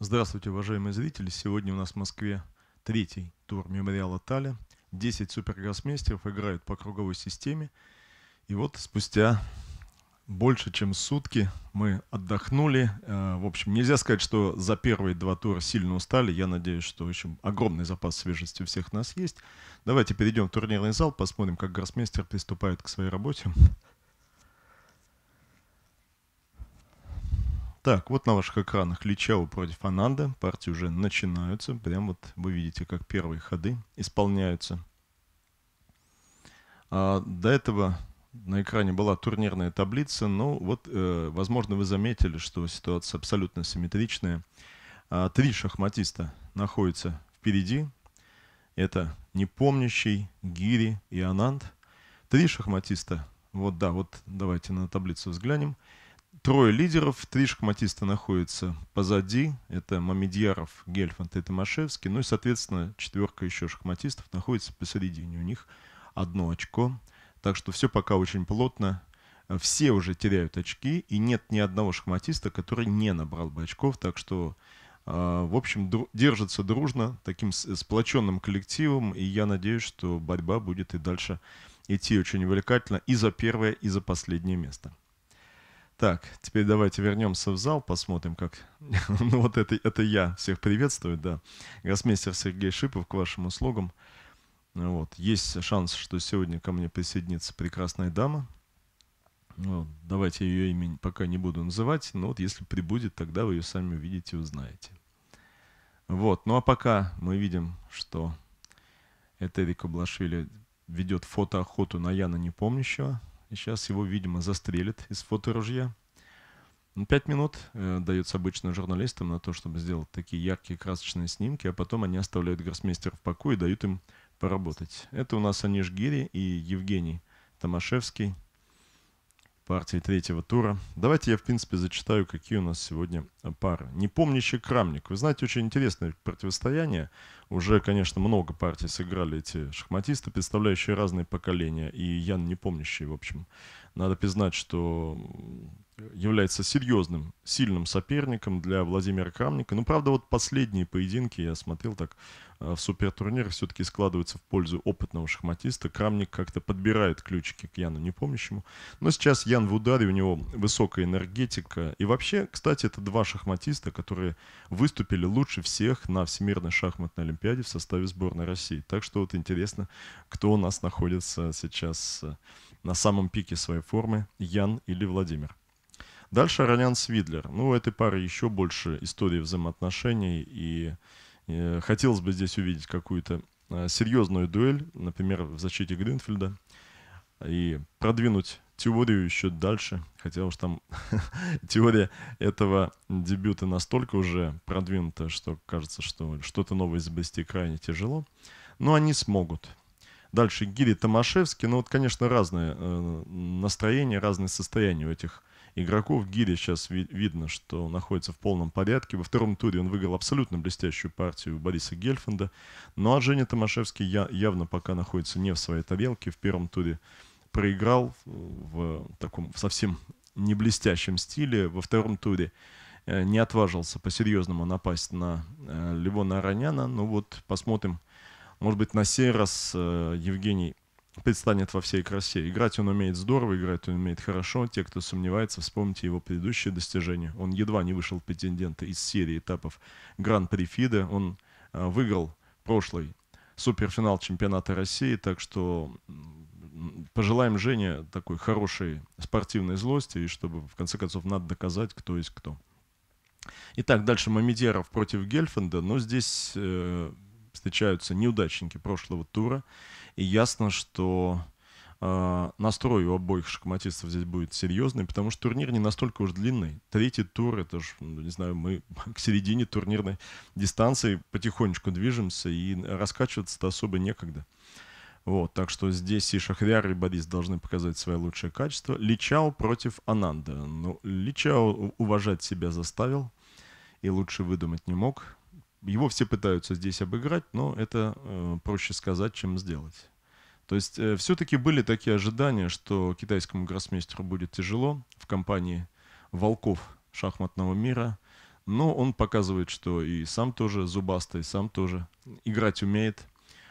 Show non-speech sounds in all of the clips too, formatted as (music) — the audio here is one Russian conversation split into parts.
Здравствуйте, уважаемые зрители! Сегодня у нас в Москве третий тур мемориала Тали. 10 супергроссмейстеров играют по круговой системе. И вот спустя больше, чем сутки мы отдохнули. Э, в общем, нельзя сказать, что за первые два тура сильно устали. Я надеюсь, что еще огромный запас свежести у всех нас есть. Давайте перейдем в турнирный зал, посмотрим, как гроссмейстер приступает к своей работе. Так, вот на ваших экранах Личао против Ананда. Партии уже начинаются. Прям вот вы видите, как первые ходы исполняются. А, до этого на экране была турнирная таблица. но ну, вот, э, возможно, вы заметили, что ситуация абсолютно симметричная. А, три шахматиста находятся впереди. Это Непомнящий, Гири и Ананд. Три шахматиста. Вот, да, вот давайте на таблицу взглянем. Трое лидеров, три шахматиста находятся позади. Это Мамедьяров, Гельфанд и Томашевский. Ну и, соответственно, четверка еще шахматистов находится посередине. У них одно очко. Так что все пока очень плотно. Все уже теряют очки, и нет ни одного шахматиста, который не набрал бы очков. Так что, а, в общем, держится дружно, таким сплоченным коллективом. И я надеюсь, что борьба будет и дальше идти очень увлекательно и за первое, и за последнее место. Так, теперь давайте вернемся в зал, посмотрим, как... (laughs) ну вот это, это я всех приветствую, да. Гроссмейстер Сергей Шипов к вашим услугам. Вот. Есть шанс, что сегодня ко мне присоединится прекрасная дама. Вот. Ну, давайте ее имя пока не буду называть, но вот если прибудет, тогда вы ее сами увидите и узнаете. Вот. Ну а пока мы видим, что Этерика Блашвили ведет фотоохоту на Яна Непомнящего и сейчас его, видимо, застрелят из фоторужья. Ну, пять минут э, дается обычно журналистам на то, чтобы сделать такие яркие красочные снимки, а потом они оставляют гроссмейстера в покое и дают им поработать. Это у нас Аниш и Евгений Томашевский – партии третьего тура. Давайте я, в принципе, зачитаю, какие у нас сегодня э, пары. Непомнящий Крамник. Вы знаете, очень интересное противостояние. Уже, конечно, много партий сыграли эти шахматисты, представляющие разные поколения. И Ян Непомнящий, в общем. Надо признать, что является серьезным, сильным соперником для Владимира Камника. Ну, правда, вот последние поединки, я смотрел так, э, в супертурнирах все-таки складываются в пользу опытного шахматиста. Крамник как-то подбирает ключики к Яну Непомнящему. Но сейчас Ян в ударе, у него высокая энергетика. И вообще, кстати, это два шахматиста, которые выступили лучше всех на Всемирной шахматной олимпиаде в составе сборной России. Так что вот интересно, кто у нас находится сейчас э, на самом пике своей формы, Ян или Владимир. Дальше Ролян Свидлер. Ну, у этой пары еще больше истории взаимоотношений, и, и э, хотелось бы здесь увидеть какую-то э, серьезную дуэль, например, в защите Гринфельда, и продвинуть теорию еще дальше, хотя уж там (laughs) теория этого дебюта настолько уже продвинута, что кажется, что что-то новое изобрести крайне тяжело. Но они смогут. Дальше Гири Томашевский. Ну вот, конечно, разное э, настроение, разные состояния у этих игроков. Гири сейчас ви- видно, что находится в полном порядке. Во втором туре он выиграл абсолютно блестящую партию Бориса Гельфанда. Ну а Женя Томашевский я- явно пока находится не в своей тарелке. В первом туре проиграл в таком в совсем не блестящем стиле. Во втором туре э, не отважился по-серьезному напасть на э, Левона Ароняна. Ну вот посмотрим. Может быть, на сей раз э, Евгений предстанет во всей красе. Играть он умеет здорово, играть он умеет хорошо. Те, кто сомневается, вспомните его предыдущие достижения. Он едва не вышел претендента из серии этапов Гран-при Фиде. Он а, выиграл прошлый суперфинал чемпионата России, так что пожелаем Жене такой хорошей спортивной злости, и чтобы, в конце концов, надо доказать, кто есть кто. Итак, дальше Мамедеров против Гельфанда, но здесь э, встречаются неудачники прошлого тура. И ясно, что э, настрой у обоих шахматистов здесь будет серьезный, потому что турнир не настолько уж длинный. Третий тур, это же, ну, не знаю, мы (laughs) к середине турнирной дистанции потихонечку движемся, и раскачиваться-то особо некогда. Вот, так что здесь и Шахряр, и Борис должны показать свои лучшие качества. Личао против Ананда. Ну, Личао уважать себя заставил и лучше выдумать не мог. Его все пытаются здесь обыграть, но это э, проще сказать, чем сделать. То есть э, все-таки были такие ожидания, что китайскому гроссмейстеру будет тяжело в компании волков шахматного мира, но он показывает, что и сам тоже зубастый, сам тоже играть умеет.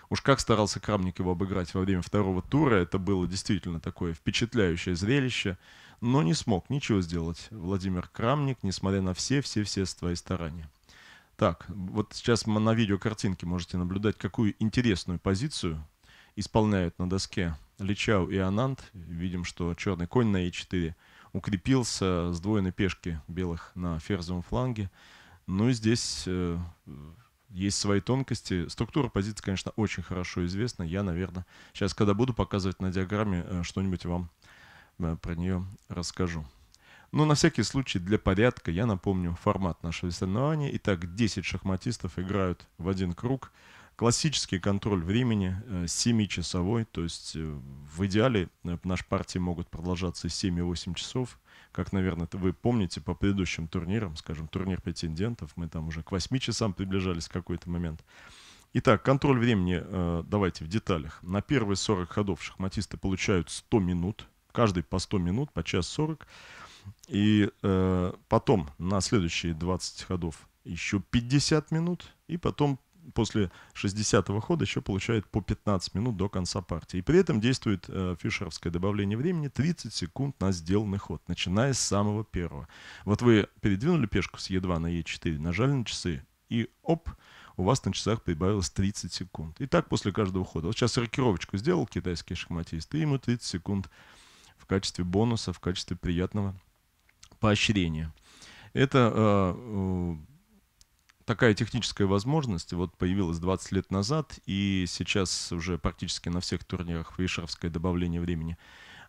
Уж как старался Крамник его обыграть во время второго тура, это было действительно такое впечатляющее зрелище, но не смог ничего сделать Владимир Крамник, несмотря на все-все-все свои старания. Так, вот сейчас мы на видеокартинке можете наблюдать, какую интересную позицию исполняют на доске Личау и Анант. Видим, что черный конь на e4 укрепился, с двойной пешки белых на ферзовом фланге. Ну и здесь э, есть свои тонкости. Структура позиции, конечно, очень хорошо известна. Я, наверное, сейчас, когда буду показывать на диаграмме, э, что-нибудь вам э, про нее расскажу. Но на всякий случай для порядка я напомню формат нашего соревнования. Итак, 10 шахматистов играют в один круг. Классический контроль времени 7-часовой, э, то есть э, в идеале э, наши партии могут продолжаться 7-8 часов. Как, наверное, вы помните по предыдущим турнирам, скажем, турнир претендентов, мы там уже к 8 часам приближались в какой-то момент. Итак, контроль времени давайте в деталях. На первые 40 ходов шахматисты получают 100 минут, каждый по 100 минут, по час 40. И э, потом на следующие 20 ходов еще 50 минут, и потом после 60-го хода еще получает по 15 минут до конца партии. И при этом действует э, фишеровское добавление времени 30 секунд на сделанный ход, начиная с самого первого. Вот вы передвинули пешку с Е2 на Е4, нажали на часы, и оп, у вас на часах прибавилось 30 секунд. И так после каждого хода. Вот сейчас рокировочку сделал китайский шахматист, и ему 30 секунд в качестве бонуса, в качестве приятного поощрения. Это э, э, такая техническая возможность вот появилась 20 лет назад, и сейчас уже практически на всех турнирах фейшеровское добавление времени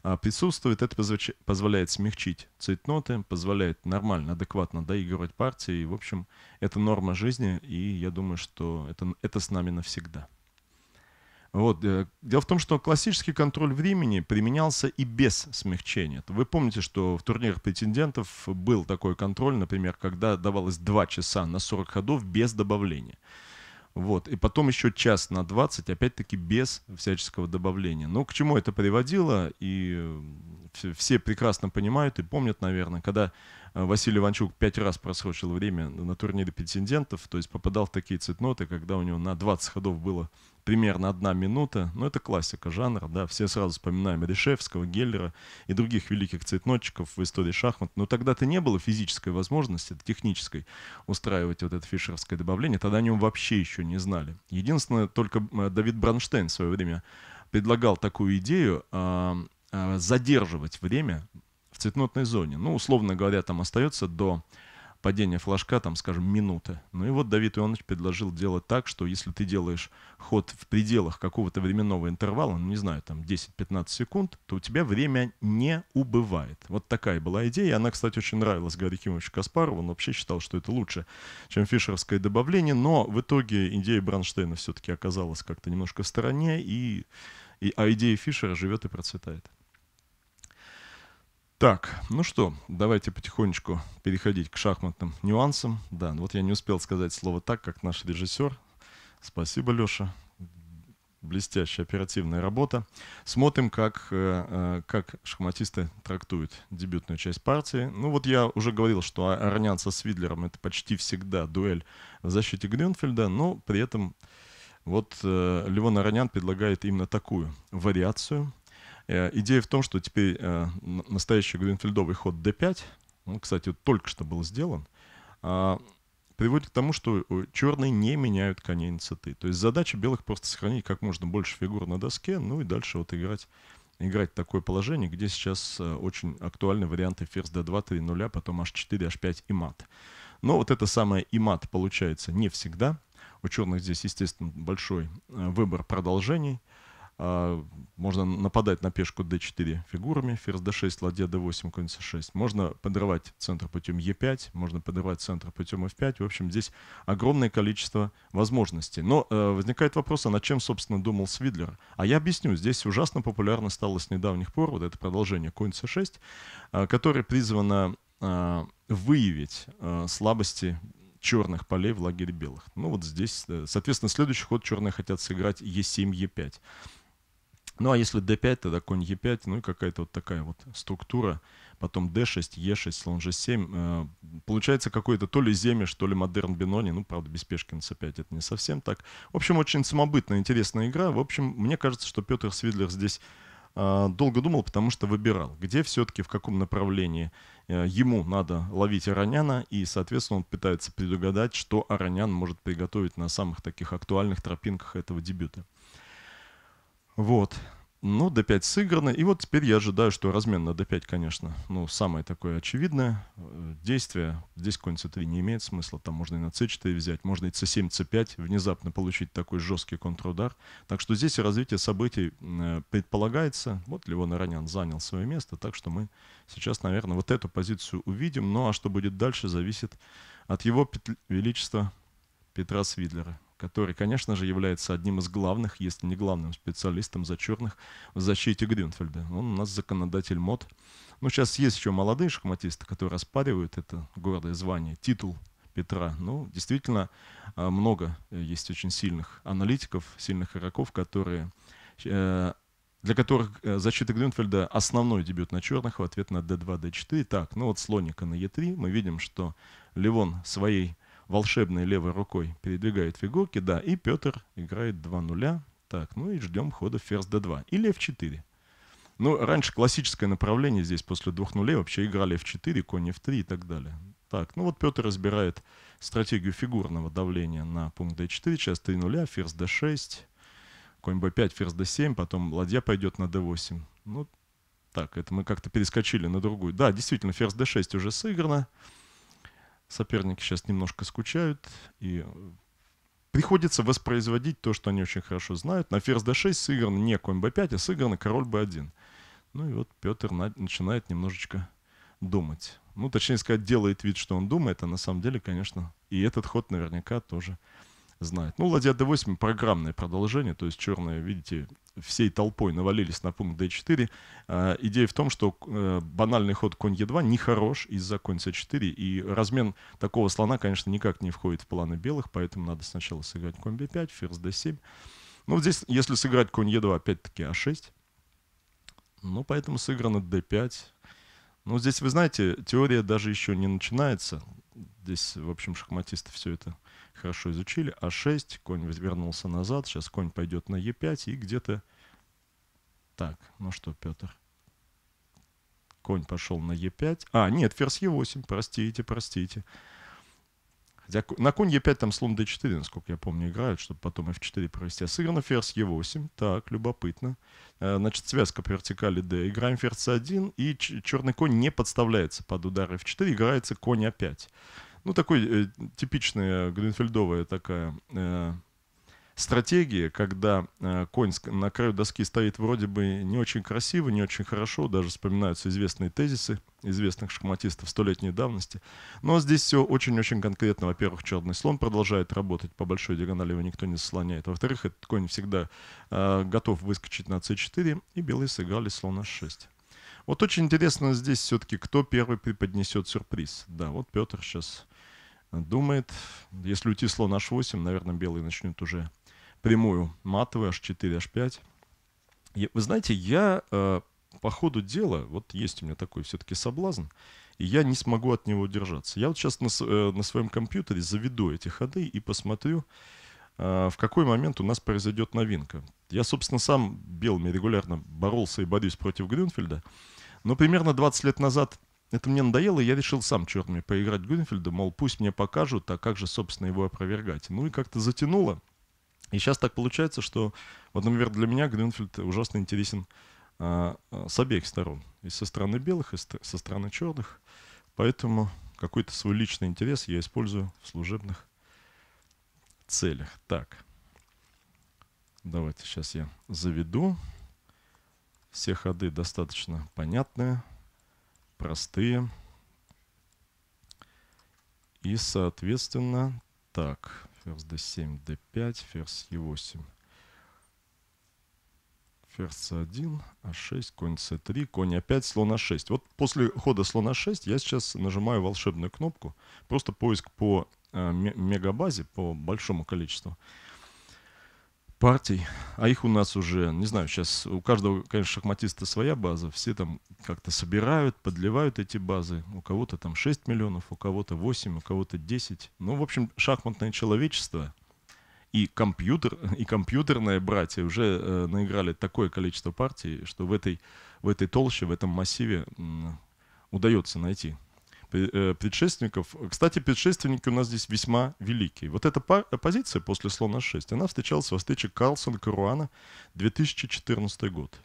а, присутствует. Это позволяет смягчить цейтноты, позволяет нормально, адекватно доигрывать партии. И, в общем, это норма жизни, и я думаю, что это, это с нами навсегда. Вот. Э, дело в том, что классический контроль времени применялся и без смягчения. Вы помните, что в турнирах претендентов был такой контроль, например, когда давалось 2 часа на 40 ходов без добавления. Вот. И потом еще час на 20, опять-таки без всяческого добавления. Но ну, к чему это приводило, и э, все прекрасно понимают и помнят, наверное, когда э, Василий Иванчук пять раз просрочил время на турнире претендентов, то есть попадал в такие цитноты, когда у него на 20 ходов было примерно одна минута. Но ну, это классика жанра, да, все сразу вспоминаем Решевского, Геллера и других великих цветнотчиков в истории шахмат. Но тогда-то не было физической возможности, технической, устраивать вот это фишеровское добавление. Тогда о нем вообще еще не знали. Единственное, только э, Давид Бранштейн в свое время предлагал такую идею а, а, задерживать время в цветнотной зоне. Ну, условно говоря, там остается до падение флажка, там, скажем, минуты. Ну и вот Давид Иванович предложил делать так, что если ты делаешь ход в пределах какого-то временного интервала, ну, не знаю, там, 10-15 секунд, то у тебя время не убывает. Вот такая была идея. Она, кстати, очень нравилась Гарри Кимовичу Каспарову. Он вообще считал, что это лучше, чем фишеровское добавление. Но в итоге идея Бранштейна все-таки оказалась как-то немножко в стороне, и, и, а идея Фишера живет и процветает. Так, ну что, давайте потихонечку переходить к шахматным нюансам. Да, ну вот я не успел сказать слово так, как наш режиссер. Спасибо, Леша. Блестящая оперативная работа. Смотрим, как, э, э, как шахматисты трактуют дебютную часть партии. Ну вот я уже говорил, что арнян со Свидлером — это почти всегда дуэль в защите Грюнфельда, но при этом вот э, Левон Аронян предлагает именно такую вариацию — Э, идея в том, что теперь э, настоящий Гринфельдовый ход D5, он, кстати, только что был сделан, а, приводит к тому, что э, черные не меняют коней на цветы. То есть задача белых просто сохранить как можно больше фигур на доске, ну и дальше вот играть играть такое положение, где сейчас очень актуальны варианты ферзь d2, 3 0, потом h4, h5 и мат. Но вот это самое и мат получается не всегда. У черных здесь, естественно, большой выбор продолжений. А, можно нападать на пешку d4 фигурами, ферзь d6, ладья d8, конь c6. Можно подрывать центр путем e5, можно подрывать центр путем f5. В общем, здесь огромное количество возможностей. Но э, возникает вопрос, а над чем, собственно, думал Свидлер? А я объясню. Здесь ужасно популярно стало с недавних пор вот это продолжение конь c6, э, которое призвано э, выявить э, слабости черных полей в лагере белых. Ну вот здесь, э, соответственно, следующий ход черные хотят сыграть e 7 e 5 ну а если d5, тогда конь e5, ну и какая-то вот такая вот структура. Потом d6, e6, слон g7. Э, получается какой-то то ли земиш, то ли модерн бинони. Ну, правда, без пешки на c5 это не совсем так. В общем, очень самобытная, интересная игра. В общем, мне кажется, что Петр Свидлер здесь э, долго думал, потому что выбирал, где все-таки, в каком направлении э, ему надо ловить Ароняна, и, соответственно, он пытается предугадать, что Аронян может приготовить на самых таких актуальных тропинках этого дебюта. Вот. Ну, d5 сыграно. И вот теперь я ожидаю, что размен на d5, конечно, ну, самое такое очевидное э, действие. Здесь конь c3 не имеет смысла. Там можно и на c4 взять, можно и c7, c5 внезапно получить такой жесткий контрудар. Так что здесь развитие событий э, предполагается. Вот Левон Иранян занял свое место, так что мы сейчас, наверное, вот эту позицию увидим. Ну, а что будет дальше, зависит от его величества Петра Свидлера который, конечно же, является одним из главных, если не главным специалистом за черных в защите Грюнфельда. Он у нас законодатель мод. Ну, сейчас есть еще молодые шахматисты, которые оспаривают это гордое звание, титул Петра. Ну, действительно, а, много э, есть очень сильных аналитиков, сильных игроков, которые э, для которых э, защита Грюнфельда основной дебют на черных в ответ на d2, d4. Так, ну вот слоника на e3. Мы видим, что Левон своей волшебной левой рукой передвигает фигурки, да, и Петр играет 2 нуля. Так, ну и ждем хода ферзь d2 или f4. Ну, раньше классическое направление здесь после двух нулей вообще играли f4, конь f3 и так далее. Так, ну вот Петр разбирает стратегию фигурного давления на пункт d4, сейчас 3 нуля, ферзь d6, конь b5, ферзь d7, потом ладья пойдет на d8. Ну, так, это мы как-то перескочили на другую. Да, действительно, ферзь d6 уже сыграно. Соперники сейчас немножко скучают, и приходится воспроизводить то, что они очень хорошо знают. На ферзь d6 сыгран не конь b5, а сыгран король b1. Ну и вот Петр на... начинает немножечко думать. Ну, точнее сказать, делает вид, что он думает, а на самом деле, конечно, и этот ход наверняка тоже знает. Ну, ладья d8 программное продолжение, то есть черные, видите, всей толпой навалились на пункт d4. Э, а, идея в том, что э, банальный ход конь e2 нехорош из-за конь c4, и размен такого слона, конечно, никак не входит в планы белых, поэтому надо сначала сыграть конь b5, ферзь d7. Ну, здесь, если сыграть конь e2, опять-таки a6. А ну, поэтому сыграно d5. Ну, здесь, вы знаете, теория даже еще не начинается. Здесь, в общем, шахматисты все это хорошо изучили, А6, конь вернулся назад, сейчас конь пойдет на Е5 и где-то... Так, ну что, Петр? Конь пошел на Е5. А, нет, ферзь Е8, простите, простите. Хотя на конь Е5 там слон d4, насколько я помню, играют, чтобы потом f4 провести. А сыграно ферзь Е8. Так, любопытно. Э, значит, связка по вертикали d. Играем ферзь c1, и черный конь не подставляется под удар f4, играется конь А5 ну, такой э, типичная гринфельдовая такая э, стратегия, когда э, конь на краю доски стоит вроде бы не очень красиво, не очень хорошо, даже вспоминаются известные тезисы известных шахматистов столетней давности. Но здесь все очень-очень конкретно. Во-первых, черный слон продолжает работать по большой диагонали, его никто не заслоняет. Во-вторых, этот конь всегда э, готов выскочить на c4, и белые сыграли слона h6. Вот очень интересно здесь все-таки, кто первый преподнесет сюрприз. Да, вот Петр сейчас думает. Если уйти слон h8, наверное, белые начнут уже прямую матовую h4, h5. вы знаете, я э, по ходу дела, вот есть у меня такой все-таки соблазн, и я не смогу от него удержаться. Я вот сейчас на, э, на своем компьютере заведу эти ходы и посмотрю, э, в какой момент у нас произойдет новинка. Я, собственно, сам белыми регулярно боролся и борюсь против Грюнфельда, но примерно 20 лет назад это мне надоело, и я решил сам черными поиграть Гринфельда, мол, пусть мне покажут, а как же, собственно, его опровергать. Ну и как-то затянуло. И сейчас так получается, что, вот, например, для меня Гринфельд ужасно интересен а, а с обеих сторон. И со стороны белых, и со стороны черных. Поэтому какой-то свой личный интерес я использую в служебных целях. Так, давайте сейчас я заведу. Все ходы достаточно понятные простые. И, соответственно, так, ферзь d7, d5, ферзь e8. Ферзь c1, а6, конь c3, конь a5, слон a6. А вот после хода слона 6 я сейчас нажимаю волшебную кнопку. Просто поиск по э, мегабазе, по большому количеству партий, а их у нас уже, не знаю, сейчас у каждого, конечно, шахматиста своя база, все там как-то собирают, подливают эти базы, у кого-то там 6 миллионов, у кого-то 8, у кого-то 10. Ну, в общем, шахматное человечество и компьютер, и компьютерные братья уже э, наиграли такое количество партий, что в этой, в этой толще, в этом массиве э, удается найти Э, предшественников. Кстати, предшественники у нас здесь весьма великие. Вот эта позиция после слона 6, она встречалась во встрече Карлсон-Каруана 2014 год.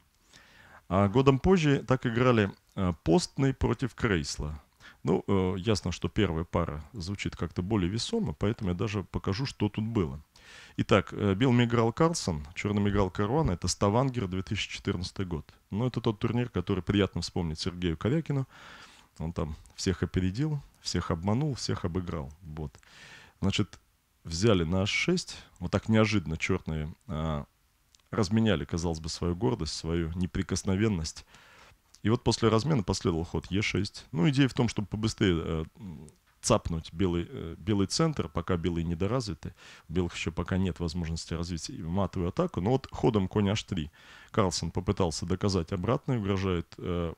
А годом позже так играли э, Постный против Крейсла. Ну, э, ясно, что первая пара звучит как-то более весомо, поэтому я даже покажу, что тут было. Итак, белым играл Карлсон, черным играл Каруана. Это Ставангер 2014 год. Ну, это тот турнир, который приятно вспомнить Сергею Корякину. Он там всех опередил, всех обманул, всех обыграл. Вот. Значит, взяли на H6, вот так неожиданно черные а, разменяли, казалось бы, свою гордость, свою неприкосновенность. И вот после размена последовал ход Е6. Ну, идея в том, чтобы побыстрее э, цапнуть белый, э, белый центр, пока белые недоразвиты. У белых еще пока нет возможности развить матовую атаку. Но вот ходом конь H3 Карлсон попытался доказать обратное, угрожает э,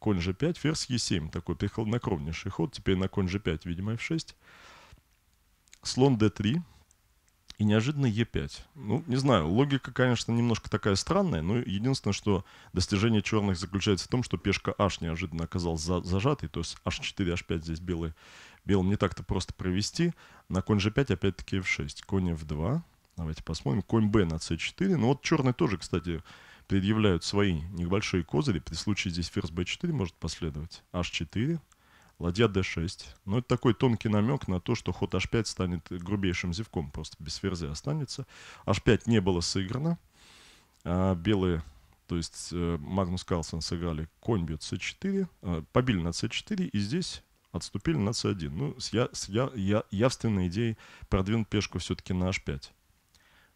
конь g5, ферзь e7, такой хладнокровнейший ход. Теперь на конь g5, видимо, f6. Слон d3 и неожиданно e5. Ну, не знаю, логика, конечно, немножко такая странная, но единственное, что достижение черных заключается в том, что пешка h неожиданно оказалась за зажатой, то есть h4, h5 здесь белый, белым не так-то просто провести. На конь g5 опять-таки f6, конь f2. Давайте посмотрим. Конь b на c4. Ну вот черный тоже, кстати, предъявляют свои небольшие козыри. При случае здесь ферзь b4 может последовать. h4, ладья d6. Но это такой тонкий намек на то, что ход h5 станет грубейшим зевком. Просто без ферзя останется. h5 не было сыграно. А, белые то есть э, Магнус Карлсон сыграли конь бьет c4, э, а, побили на c4 и здесь отступили на c1. Ну, с, я, с я, я, явственной идеей продвинуть пешку все-таки на h5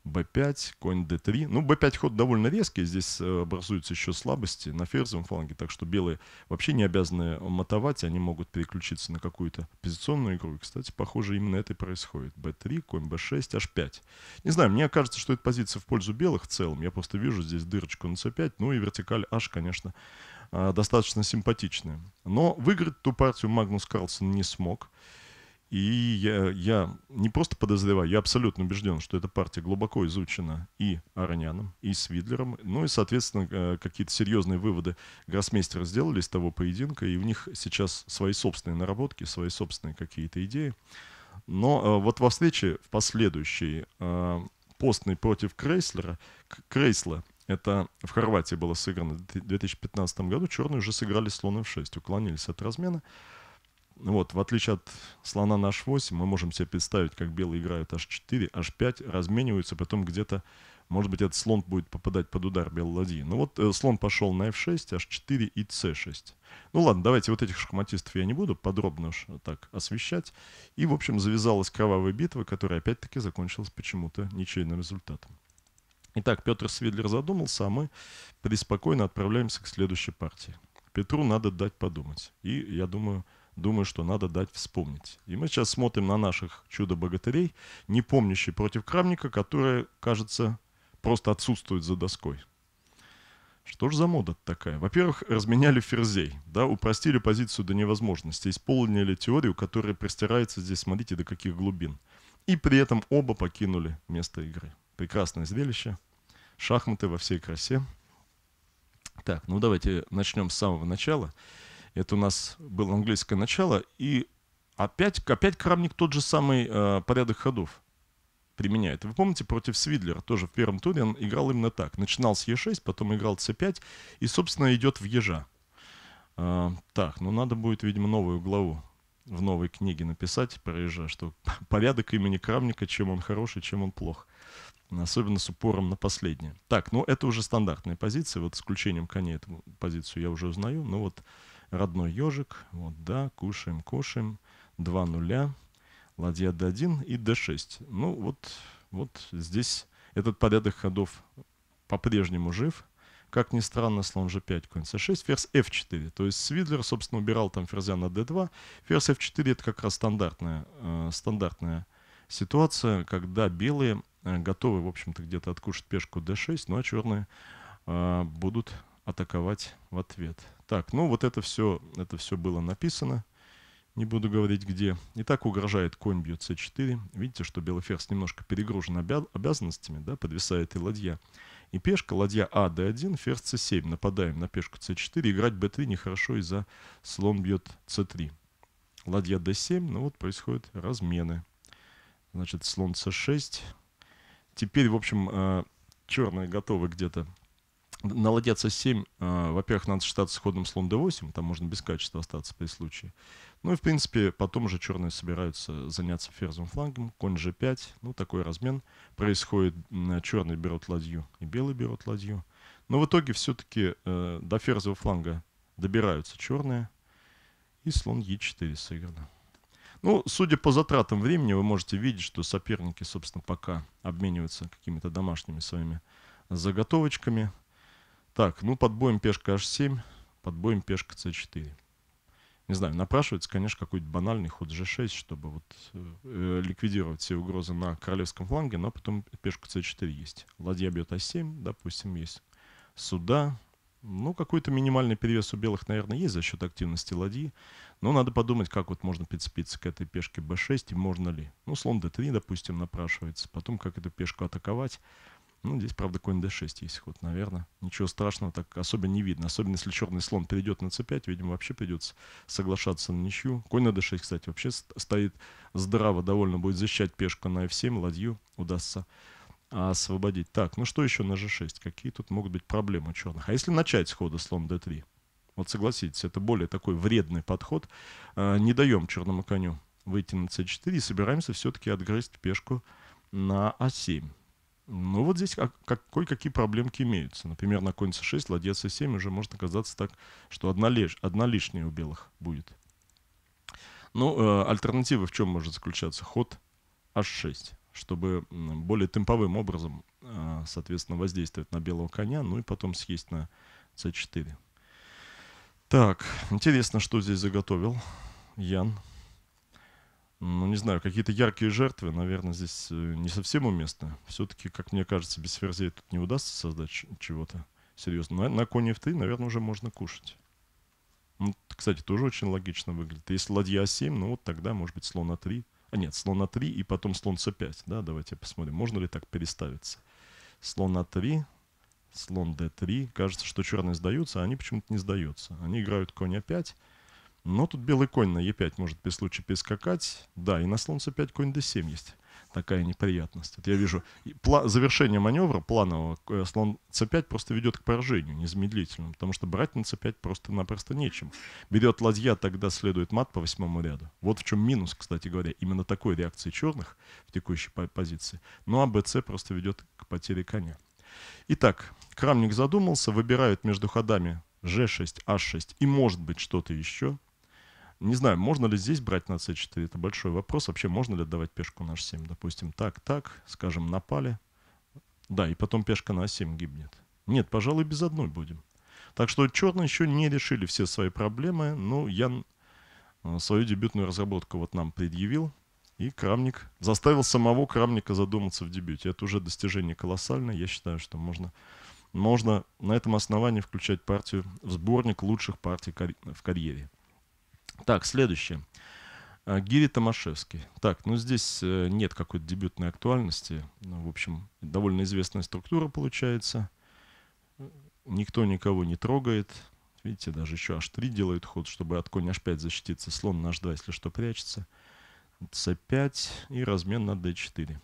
b5, конь d3. Ну, b5 ход довольно резкий, здесь э, образуются еще слабости на ферзовом фланге, так что белые вообще не обязаны матовать, они могут переключиться на какую-то позиционную игру. И, кстати, похоже, именно это и происходит. b3, конь b6, h5. Не знаю, мне кажется, что эта позиция в пользу белых в целом. Я просто вижу здесь дырочку на c5, ну и вертикаль h, конечно, э, достаточно симпатичная. Но выиграть ту партию Магнус Карлсон не смог. И я, я не просто подозреваю, я абсолютно убежден, что эта партия глубоко изучена и Ароняном, и Свидлером. Ну и, соответственно, э, какие-то серьезные выводы гроссмейстеры сделали из того поединка, и в них сейчас свои собственные наработки, свои собственные какие-то идеи. Но э, вот во встрече в последующей э, постной против Крейслера, Крейсла, это в Хорватии было сыграно в 2015 году, черные уже сыграли слоны в 6, уклонились от размена. Вот, в отличие от слона на h8, мы можем себе представить, как белые играют h4, h5, размениваются, потом где-то, может быть, этот слон будет попадать под удар белой ладьи. Ну вот э, слон пошел на f6, h4 и c6. Ну ладно, давайте вот этих шахматистов я не буду подробно уж э, так освещать. И, в общем, завязалась кровавая битва, которая опять-таки закончилась почему-то ничейным результатом. Итак, Петр Свидлер задумался, а мы преспокойно отправляемся к следующей партии. Петру надо дать подумать. И, я думаю, думаю, что надо дать вспомнить. И мы сейчас смотрим на наших чудо-богатырей, не помнящие против Крамника, которые, кажется, просто отсутствуют за доской. Что же за мода такая? Во-первых, разменяли ферзей, да, упростили позицию до невозможности, исполнили теорию, которая простирается здесь, смотрите, до каких глубин. И при этом оба покинули место игры. Прекрасное зрелище. Шахматы во всей красе. Так, ну давайте начнем с самого начала. Это у нас было английское начало, и опять, опять Крамник тот же самый э, порядок ходов применяет. Вы помните, против Свидлера тоже в первом туре он играл именно так. Начинал с Е6, потом играл С5 и, собственно, идет в Ежа. Э, так, ну надо будет, видимо, новую главу в новой книге написать про Ежа, что (laughs) порядок имени Крамника, чем он хороший, чем он плох. Особенно с упором на последнее. Так, ну это уже стандартная позиция, вот с исключением коней эту позицию я уже узнаю, но ну, вот родной ежик. Вот, да, кушаем, кушаем. Два нуля, ладья d1 и d6. Ну, вот, вот здесь этот порядок ходов по-прежнему жив. Как ни странно, слон g5, конь c6, ферзь f4. То есть Свидлер, собственно, убирал там ферзя на d2. Ферзь f4 это как раз стандартная, э, стандартная ситуация, когда белые э, готовы, в общем-то, где-то откушать пешку d6, ну а черные э, будут атаковать в ответ. Так, ну вот это все, это все было написано. Не буду говорить где. Итак, угрожает конь бьет c4. Видите, что белый ферзь немножко перегружен обязанностями, да, подвисает и ладья. И пешка, ладья а, d1, ферзь c7. Нападаем на пешку c4. Играть b3 нехорошо из-за слон бьет c3. Ладья d7, ну вот происходят размены. Значит, слон c6. Теперь, в общем, а, черные готовы где-то на ладья c7, э, во-первых, надо считаться ходом слон d8, там можно без качества остаться при случае. Ну и, в принципе, потом уже черные собираются заняться ферзовым флангом, конь g5, ну такой размен происходит. Черные берут ладью и белые берут ладью. Но в итоге все-таки э, до ферзового фланга добираются черные, и слон e4 сыграно. Ну, судя по затратам времени, вы можете видеть, что соперники, собственно, пока обмениваются какими-то домашними своими заготовочками – так, ну под боем пешка h7, под боем пешка c4. Не знаю, напрашивается, конечно, какой-то банальный ход g6, чтобы вот э, ликвидировать все угрозы на королевском фланге, но потом пешка c4 есть. Ладья бьет а7, допустим, есть. Сюда, ну, какой-то минимальный перевес у белых, наверное, есть за счет активности ладьи. Но надо подумать, как вот можно прицепиться к этой пешке b6 и можно ли. Ну, слон d3, допустим, напрашивается. Потом, как эту пешку атаковать. Ну, здесь, правда, конь d6 есть ход, наверное. Ничего страшного так особо не видно. Особенно, если черный слон перейдет на c5, видимо, вообще придется соглашаться на ничью. Конь на d6, кстати, вообще стоит здраво, довольно будет защищать пешку на f7, ладью удастся а, освободить. Так, ну что еще на g6? Какие тут могут быть проблемы у черных? А если начать с хода слон d3? Вот согласитесь, это более такой вредный подход. А, не даем черному коню выйти на c4 и собираемся все-таки отгрызть пешку на а7. Ну вот здесь кое-какие проблемки имеются. Например, на конь c6, ладья c7 уже может оказаться так, что одна, лиш, одна лишняя у белых будет. Ну, э, альтернатива в чем может заключаться? Ход h6, чтобы более темповым образом, э, соответственно, воздействовать на белого коня, ну и потом съесть на c4. Так, интересно, что здесь заготовил Ян ну, не знаю, какие-то яркие жертвы, наверное, здесь э, не совсем уместны. Все-таки, как мне кажется, без ферзей тут не удастся создать чего-то серьезного. На, на коне в ты, наверное, уже можно кушать. Ну, кстати, тоже очень логично выглядит. Если ладья А7, ну вот тогда, может быть, слон А3. А нет, слон А3 и потом слон С5. А да, давайте посмотрим, можно ли так переставиться. Слон А3, слон д 3 Кажется, что черные сдаются, а они почему-то не сдаются. Они играют конь а5, но тут белый конь на Е5 может при случае перескакать. Да, и на слон С5 конь Д7 есть. Такая неприятность. Вот я вижу пла- завершение маневра планового. Э, слон С5 просто ведет к поражению незамедлительно, потому что брать на С5 просто-напросто нечем. Берет ладья, тогда следует мат по восьмому ряду. Вот в чем минус, кстати говоря, именно такой реакции черных в текущей позиции. Ну а БЦ просто ведет к потере коня. Итак, Крамник задумался, выбирает между ходами G6, H6 а и может быть что-то еще. Не знаю, можно ли здесь брать на c4, это большой вопрос. Вообще, можно ли отдавать пешку на h7? Допустим, так, так, скажем, напали. Да, и потом пешка на a7 гибнет. Нет, пожалуй, без одной будем. Так что черные еще не решили все свои проблемы. Ну, я э, свою дебютную разработку вот нам предъявил. И Крамник заставил самого Крамника задуматься в дебюте. Это уже достижение колоссальное. Я считаю, что можно, можно на этом основании включать партию в сборник лучших партий в карьере. Так, следующее. Э, Гири Томашевский. Так, ну здесь э, нет какой-то дебютной актуальности. Ну, в общем, довольно известная структура получается. Никто никого не трогает. Видите, даже еще h3 делает ход, чтобы от конь h5 защититься. Слон на h2, если что, прячется. c5 и размен на d4.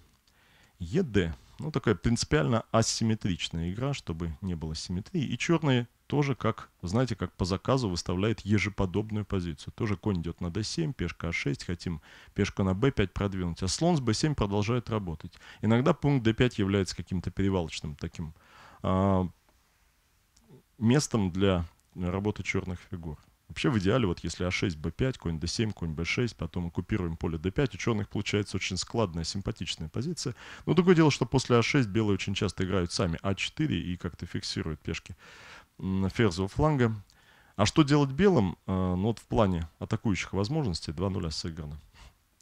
ед. Ну, такая принципиально асимметричная игра, чтобы не было симметрии. И черные тоже, как, знаете, как по заказу выставляет ежеподобную позицию. Тоже конь идет на d7, пешка a6, а хотим пешку на b5 продвинуть. А слон с b7 продолжает работать. Иногда пункт d5 является каким-то перевалочным таким а, местом для работы черных фигур. Вообще в идеале, вот если А6, Б5, конь Д7, конь Б6, потом оккупируем поле Д5, у черных получается очень складная, симпатичная позиция. Но другое дело, что после А6 белые очень часто играют сами А4 и как-то фиксируют пешки ферзового фланга. А что делать белым? Э, ну вот в плане атакующих возможностей 2-0 сыграно.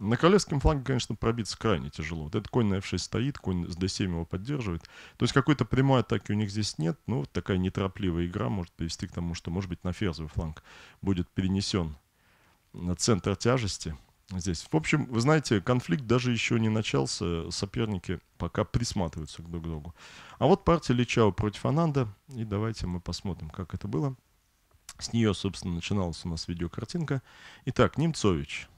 На королевском фланге, конечно, пробиться крайне тяжело. Вот этот конь на f6 стоит, конь с d7 его поддерживает. То есть какой-то прямой атаки у них здесь нет, но вот такая неторопливая игра может привести к тому, что, может быть, на ферзовый фланг будет перенесен центр тяжести здесь. В общем, вы знаете, конфликт даже еще не начался, соперники пока присматриваются друг к другу. А вот партия Личао против Ананда, и давайте мы посмотрим, как это было. С нее, собственно, начиналась у нас видеокартинка. Итак, Немцович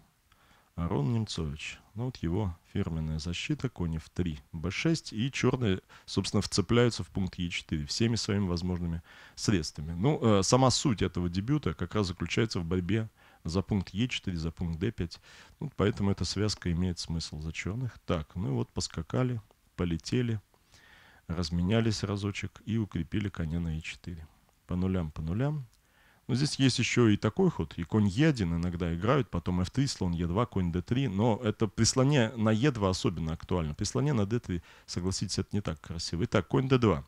Арон Немцович. Ну вот его фирменная защита, кони в 3, b6, и черные, собственно, вцепляются в пункт e4 всеми своими возможными средствами. Ну, э, сама суть этого дебюта как раз заключается в борьбе за пункт e4, за пункт d5. Ну, поэтому эта связка имеет смысл за черных. Так, ну и вот поскакали, полетели, разменялись разочек и укрепили коня на e4. По нулям, по нулям. Но ну, здесь есть еще и такой ход, и конь Е1 иногда играют, потом F3, слон Е2, конь D3, но это при слоне на Е2 особенно актуально. При слоне на D3, согласитесь, это не так красиво. Итак, конь D2.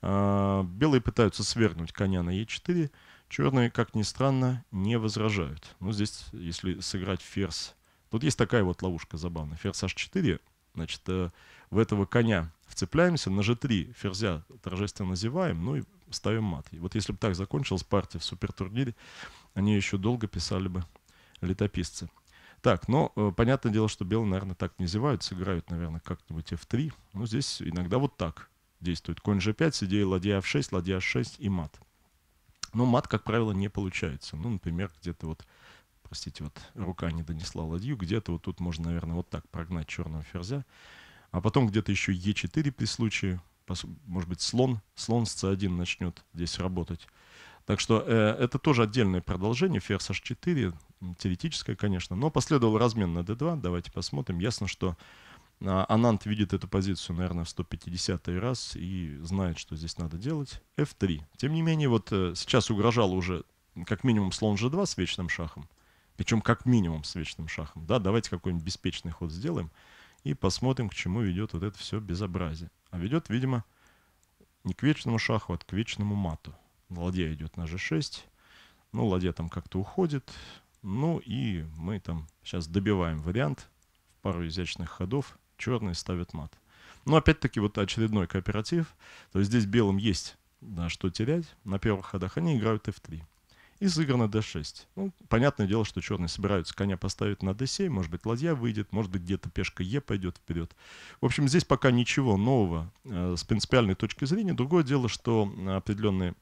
А, белые пытаются свергнуть коня на Е4, черные, как ни странно, не возражают. Ну, здесь, если сыграть ферзь, тут есть такая вот ловушка забавная. Ферзь H4, значит, э, в этого коня вцепляемся, на G3 ферзя торжественно зеваем, ну и ставим мат. И вот если бы так закончилась партия в супертурнире, они еще долго писали бы летописцы. Так, но э, понятное дело, что белые, наверное, так не зевают, сыграют, наверное, как-нибудь f3. Но здесь иногда вот так действует. Конь g5 с ладья f6, ладья h6 и мат. Но мат, как правило, не получается. Ну, например, где-то вот, простите, вот рука не донесла ладью, где-то вот тут можно, наверное, вот так прогнать черного ферзя. А потом где-то еще e4 при случае может быть, слон, слон с c1 начнет здесь работать. Так что э, это тоже отдельное продолжение, ферзь h4, теоретическое, конечно, но последовал размен на d2, давайте посмотрим. Ясно, что а, Анант видит эту позицию, наверное, в 150 раз и знает, что здесь надо делать. f3. Тем не менее, вот э, сейчас угрожал уже как минимум слон g2 с вечным шахом, причем как минимум с вечным шахом. Да, давайте какой-нибудь беспечный ход сделаем и посмотрим, к чему ведет вот это все безобразие. А ведет, видимо, не к вечному шаху, а к вечному мату. Ладья идет на g6. Ну, ладья там как-то уходит. Ну и мы там сейчас добиваем вариант в пару изящных ходов. Черные ставят мат. Но опять-таки вот очередной кооператив. То есть здесь белым есть да, что терять. На первых ходах они играют f3 и сыграно d6. Ну, понятное дело, что черные собираются коня поставить на d7, может быть, ладья выйдет, может быть, где-то пешка e пойдет вперед. В общем, здесь пока ничего нового э, с принципиальной точки зрения. Другое дело, что э, определенные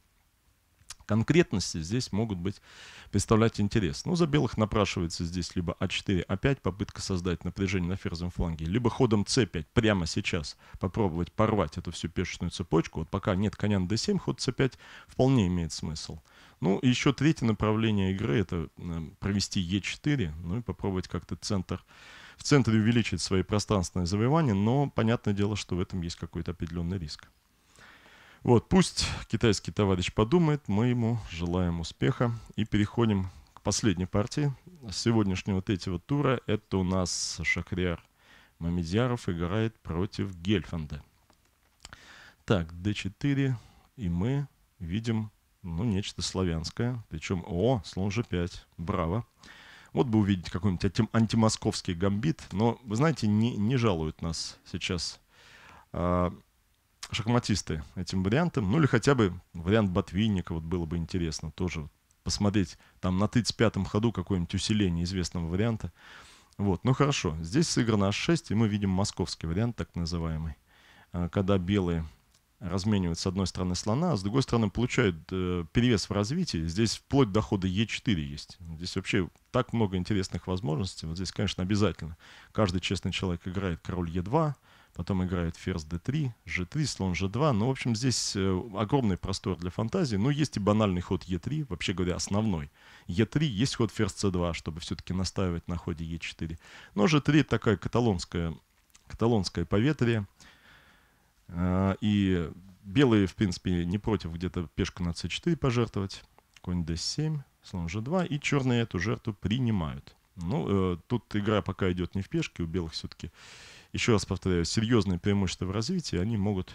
Конкретности здесь могут быть, представлять интерес. Ну, за белых напрашивается здесь либо А4, А5, попытка создать напряжение на ферзовом фланге, либо ходом С5 прямо сейчас попробовать порвать эту всю пешечную цепочку. Вот пока нет коня на d7, ход С5 вполне имеет смысл. Ну, еще третье направление игры — это э, провести Е4, ну и попробовать как-то центр в центре увеличить свои пространственные завоевания, но понятное дело, что в этом есть какой-то определенный риск. Вот, пусть китайский товарищ подумает, мы ему желаем успеха. И переходим к последней партии сегодняшнего третьего тура. Это у нас Шахриар Мамедьяров играет против Гельфанда. Так, d4, и мы видим, ну, нечто славянское. Причем, о, слон g5, браво. Вот бы увидеть какой-нибудь антимосковский гамбит, но, вы знаете, не, не жалуют нас сейчас а, шахматисты этим вариантом. Ну или хотя бы вариант Ботвинника вот было бы интересно тоже посмотреть там на 35-м ходу какое-нибудь усиление известного варианта. Вот, ну хорошо, здесь сыграно h6, и мы видим московский вариант, так называемый, э, когда белые разменивают с одной стороны слона, а с другой стороны получают э, перевес в развитии. Здесь вплоть до хода Е4 есть. Здесь вообще так много интересных возможностей. Вот здесь, конечно, обязательно. Каждый честный человек играет король Е2, потом играет ферзь d3, g3, слон g2. Ну, в общем, здесь э, огромный простор для фантазии. Но ну, есть и банальный ход e3, вообще говоря, основной. e3 есть ход ферзь c2, чтобы все-таки настаивать на ходе e4. Но g3 такая каталонская, каталонское поветрие. Э, и белые, в принципе, не против где-то пешку на c4 пожертвовать. Конь d7, слон g2. И черные эту жертву принимают. Ну, э, тут игра пока идет не в пешке, у белых все-таки еще раз повторяю, серьезные преимущества в развитии, они могут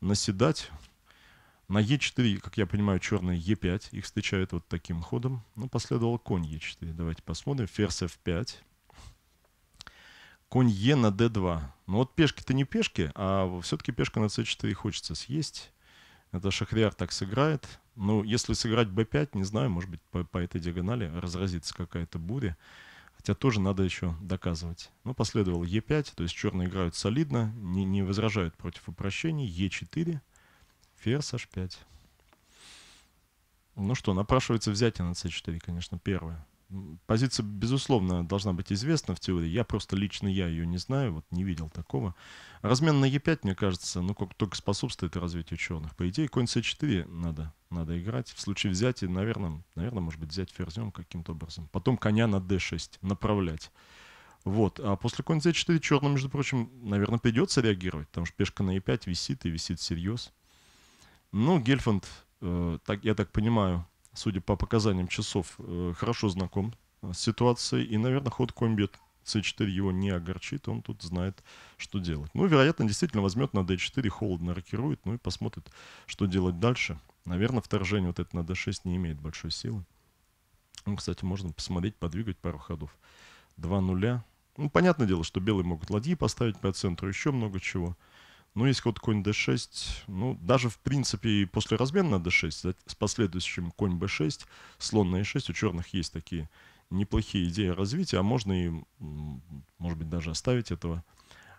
наседать на Е4, как я понимаю, черный Е5 их встречают вот таким ходом. Ну, последовал конь Е4. Давайте посмотрим. Ферзь F5. Конь Е на D2. Ну вот пешки-то не пешки, а все-таки пешка на C4 хочется съесть. Это Шахриар так сыграет. Ну, если сыграть B5, не знаю, может быть, по, по этой диагонали разразится какая-то буря. Хотя тоже надо еще доказывать. Но ну, последовал Е5, то есть черные играют солидно, не, не возражают против упрощений. Е4, ферзь H5. Ну что, напрашивается взятие на c4, конечно, первое позиция, безусловно, должна быть известна в теории. Я просто лично я ее не знаю, вот не видел такого. Размен на Е5, мне кажется, ну как только способствует развитию черных. По идее, конь С4 надо, надо играть. В случае взятия, наверное, наверное, может быть, взять ферзем каким-то образом. Потом коня на D6 направлять. Вот. А после конь c4 черным, между прочим, наверное, придется реагировать, потому что пешка на е 5 висит и висит всерьез. Ну, Гельфанд, э, так, я так понимаю, судя по показаниям часов, э, хорошо знаком э, с ситуацией. И, наверное, ход комби c4 его не огорчит, он тут знает, что делать. Ну, вероятно, действительно возьмет на d4, холодно рокирует, ну и посмотрит, что делать дальше. Наверное, вторжение вот это на d6 не имеет большой силы. Ну, кстати, можно посмотреть, подвигать пару ходов. 2 нуля. Ну, понятное дело, что белые могут ладьи поставить по центру, еще много чего. Ну, есть вот конь d6, ну, даже, в принципе, и после размена на d6, с последующим конь b6, слон на e6, у черных есть такие неплохие идеи развития, а можно и, может быть, даже оставить этого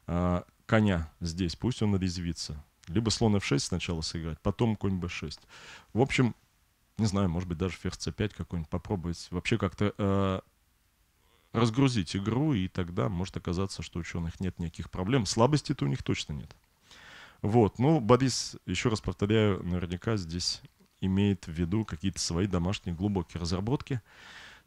а, коня здесь, пусть он резвится. Либо слон f6 сначала сыграть, потом конь b6. В общем, не знаю, может быть, даже ферзь c5 какой-нибудь попробовать. Вообще как-то э, разгрузить игру, и тогда может оказаться, что у ученых нет никаких проблем. Слабости-то у них точно нет. Вот, ну, Борис, еще раз повторяю, наверняка здесь имеет в виду какие-то свои домашние глубокие разработки.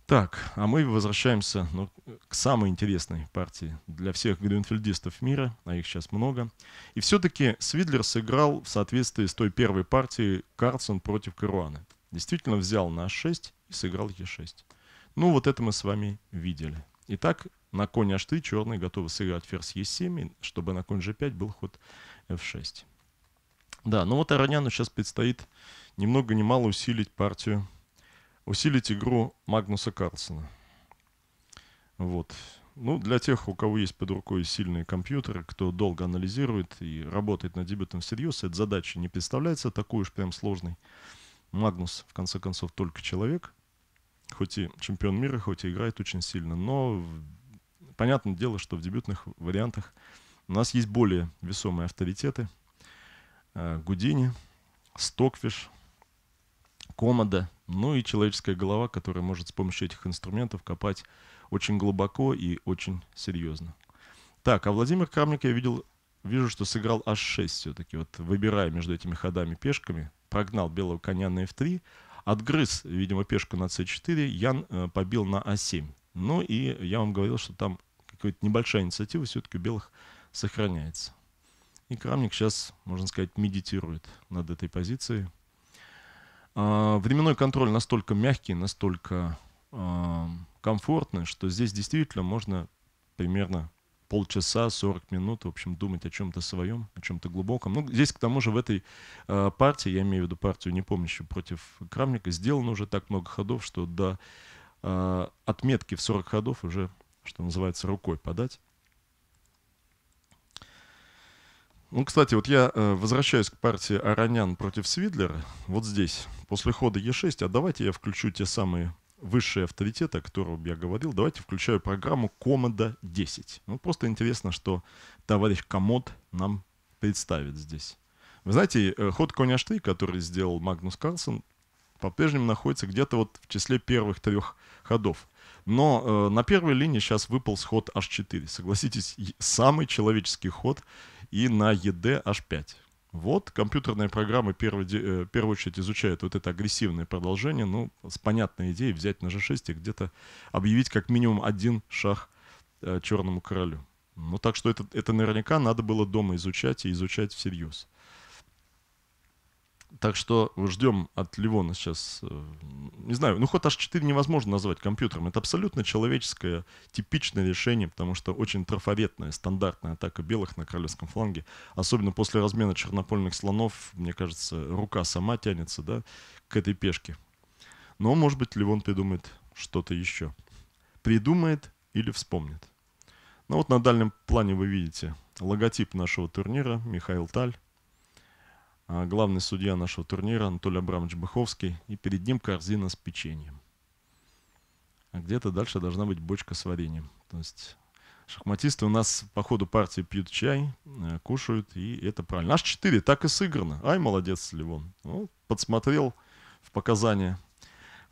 Так, а мы возвращаемся ну, к самой интересной партии для всех гринфельдистов мира, а их сейчас много. И все-таки Свидлер сыграл в соответствии с той первой партией Карлсон против Каруана. Действительно взял на 6 и сыграл Е6. Ну, вот это мы с вами видели. Итак, на конь H3 черные готовы сыграть ферзь Е7, чтобы на конь G5 был ход f6. Да, ну вот Ароняну сейчас предстоит ни много ни мало усилить партию, усилить игру Магнуса Карлсона. Вот. Ну, для тех, у кого есть под рукой сильные компьютеры, кто долго анализирует и работает над дебютом всерьез, эта задача не представляется такой уж прям сложной. Магнус, в конце концов, только человек, хоть и чемпион мира, хоть и играет очень сильно, но понятное дело, что в дебютных вариантах у нас есть более весомые авторитеты. Э, Гудини, Стокфиш, Комода, ну и человеческая голова, которая может с помощью этих инструментов копать очень глубоко и очень серьезно. Так, а Владимир Крамник я видел, вижу, что сыграл h6 все-таки. Вот выбирая между этими ходами пешками, прогнал белого коня на f3, отгрыз, видимо, пешку на c4, Ян э, побил на a7. А ну и я вам говорил, что там какая-то небольшая инициатива все-таки у белых сохраняется. И Крамник сейчас, можно сказать, медитирует над этой позицией. А, временной контроль настолько мягкий, настолько а, комфортный, что здесь действительно можно примерно полчаса, 40 минут, в общем, думать о чем-то своем, о чем-то глубоком. Ну, здесь, к тому же, в этой э, партии, я имею в виду партию не непомнящую против Крамника, сделано уже так много ходов, что до э, отметки в 40 ходов уже, что называется, рукой подать. Ну, кстати, вот я э, возвращаюсь к партии Аронян против Свидлера. Вот здесь, после хода Е6, а давайте я включу те самые высшие авторитеты, о которых я говорил. Давайте включаю программу Комода 10. Ну, просто интересно, что товарищ Комод нам представит здесь. Вы знаете, э, ход коня h который сделал Магнус Карлсон, по-прежнему находится где-то вот в числе первых трех ходов. Но э, на первой линии сейчас выпал ход H4. Согласитесь, самый человеческий ход и на EDH5. Вот компьютерные программы в первую, э, первую очередь изучают вот это агрессивное продолжение. Ну, с понятной идеей взять на G6 и где-то объявить как минимум один шаг э, черному королю. Ну, так что это, это наверняка надо было дома изучать и изучать всерьез. Так что ждем от Ливона сейчас, э, не знаю, ну ход H4 невозможно назвать компьютером. Это абсолютно человеческое, типичное решение, потому что очень трафаретная, стандартная атака белых на королевском фланге. Особенно после размена чернопольных слонов, мне кажется, рука сама тянется, да, к этой пешке. Но, может быть, Ливон придумает что-то еще. Придумает или вспомнит. Ну вот на дальнем плане вы видите логотип нашего турнира Михаил Таль. А, главный судья нашего турнира Анатолий Абрамович Быховский, и перед ним корзина с печеньем. А где-то дальше должна быть бочка с вареньем. То есть шахматисты у нас по ходу партии пьют чай, э, кушают, и это правильно. Аж 4, так и сыграно. Ай, молодец, Ливон. Ну, подсмотрел в показания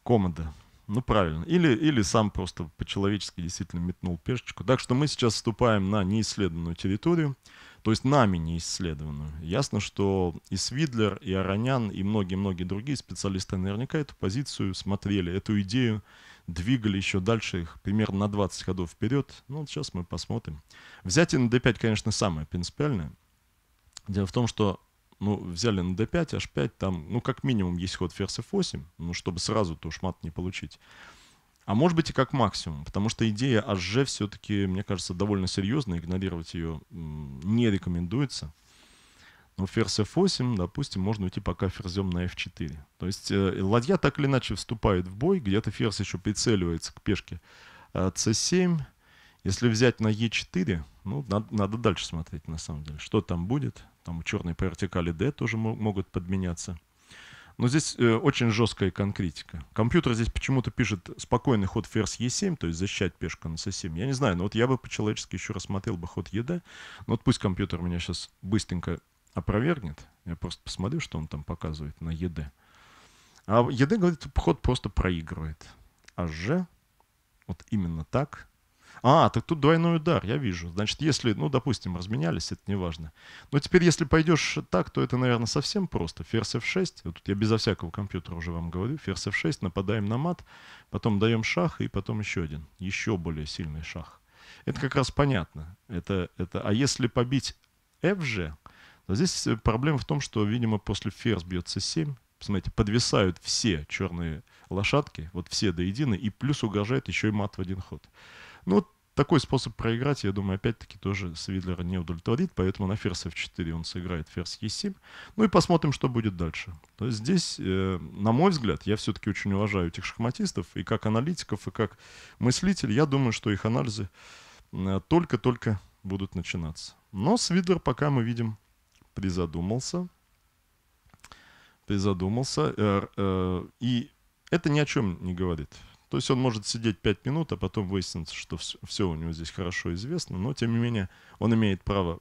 команда. Ну, правильно. Или, или сам просто по-человечески действительно метнул пешечку. Так что мы сейчас вступаем на неисследованную территорию то есть нами не исследованную. Ясно, что и Свидлер, и Аронян, и многие-многие другие специалисты наверняка эту позицию смотрели, эту идею двигали еще дальше их примерно на 20 ходов вперед. Ну, вот сейчас мы посмотрим. Взятие на d5, конечно, самое принципиальное. Дело в том, что ну, взяли на d5, h5, там, ну, как минимум, есть ход ферзь f8, ну, чтобы сразу-то шмат не получить. А может быть и как максимум, потому что идея АЖ все-таки, мне кажется, довольно серьезная, игнорировать ее не рекомендуется. Но ферзь f8, допустим, можно уйти пока ферзем на f4. То есть э, ладья так или иначе вступает в бой, где-то ферзь еще прицеливается к пешке c7. Э, Если взять на e4, ну, надо, надо дальше смотреть на самом деле, что там будет. Там черные по вертикали d тоже могут подменяться. Но здесь э, очень жесткая конкретика. Компьютер здесь почему-то пишет спокойный ход ферзь Е7, то есть защищать пешку на С7. Я не знаю, но вот я бы по-человечески еще рассмотрел бы ход ЕД. Но вот пусть компьютер меня сейчас быстренько опровергнет. Я просто посмотрю, что он там показывает на ЕД. А ЕД говорит, ход просто проигрывает. А Ж, вот именно так, а, так тут двойной удар, я вижу. Значит, если, ну, допустим, разменялись, это не важно. Но теперь, если пойдешь так, то это, наверное, совсем просто. Ферзь F6, вот тут я безо всякого компьютера уже вам говорю, ферзь F6, нападаем на мат, потом даем шах и потом еще один, еще более сильный шах. Это как раз понятно. Это, это, а если побить FG, то здесь э, проблема в том, что, видимо, после ферзь бьет C7, посмотрите, подвисают все черные лошадки, вот все до единой, и плюс угрожает еще и мат в один ход. Ну, такой способ проиграть, я думаю, опять-таки тоже Свидлер не удовлетворит, поэтому на ферзь f4 он сыграет ферзь e7. Ну и посмотрим, что будет дальше. То есть здесь, э, на мой взгляд, я все-таки очень уважаю этих шахматистов, и как аналитиков, и как мыслитель, я думаю, что их анализы э, только-только будут начинаться. Но Свидлер пока мы видим призадумался, призадумался, э, э, и это ни о чем не говорит. То есть он может сидеть 5 минут, а потом выяснится, что все у него здесь хорошо известно, но тем не менее он имеет право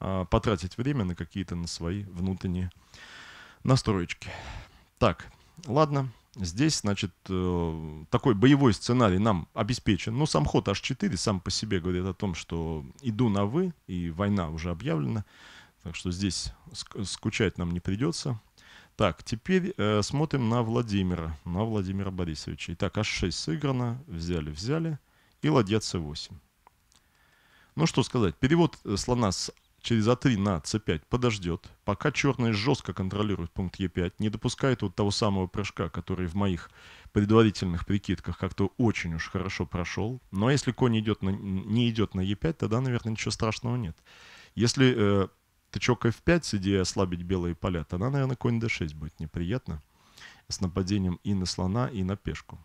а, потратить время на какие-то на свои внутренние настроечки. Так, ладно, здесь, значит, э, такой боевой сценарий нам обеспечен. Ну, сам ход H4 сам по себе говорит о том, что иду на «вы», и война уже объявлена. Так что здесь скучать нам не придется. Так, теперь э, смотрим на Владимира, на Владимира Борисовича. Итак, h6 сыграно, взяли, взяли, и ладья c8. Ну что сказать, перевод э, слона с через А3 на С5 подождет, пока черные жестко контролируют пункт Е5, не допускает вот того самого прыжка, который в моих предварительных прикидках как-то очень уж хорошо прошел. Но если конь идет на, не идет на Е5, тогда, наверное, ничего страшного нет. Если э, тычок f5 с идеей ослабить белые поля, тогда, наверное, конь d6 будет неприятно. С нападением и на слона, и на пешку.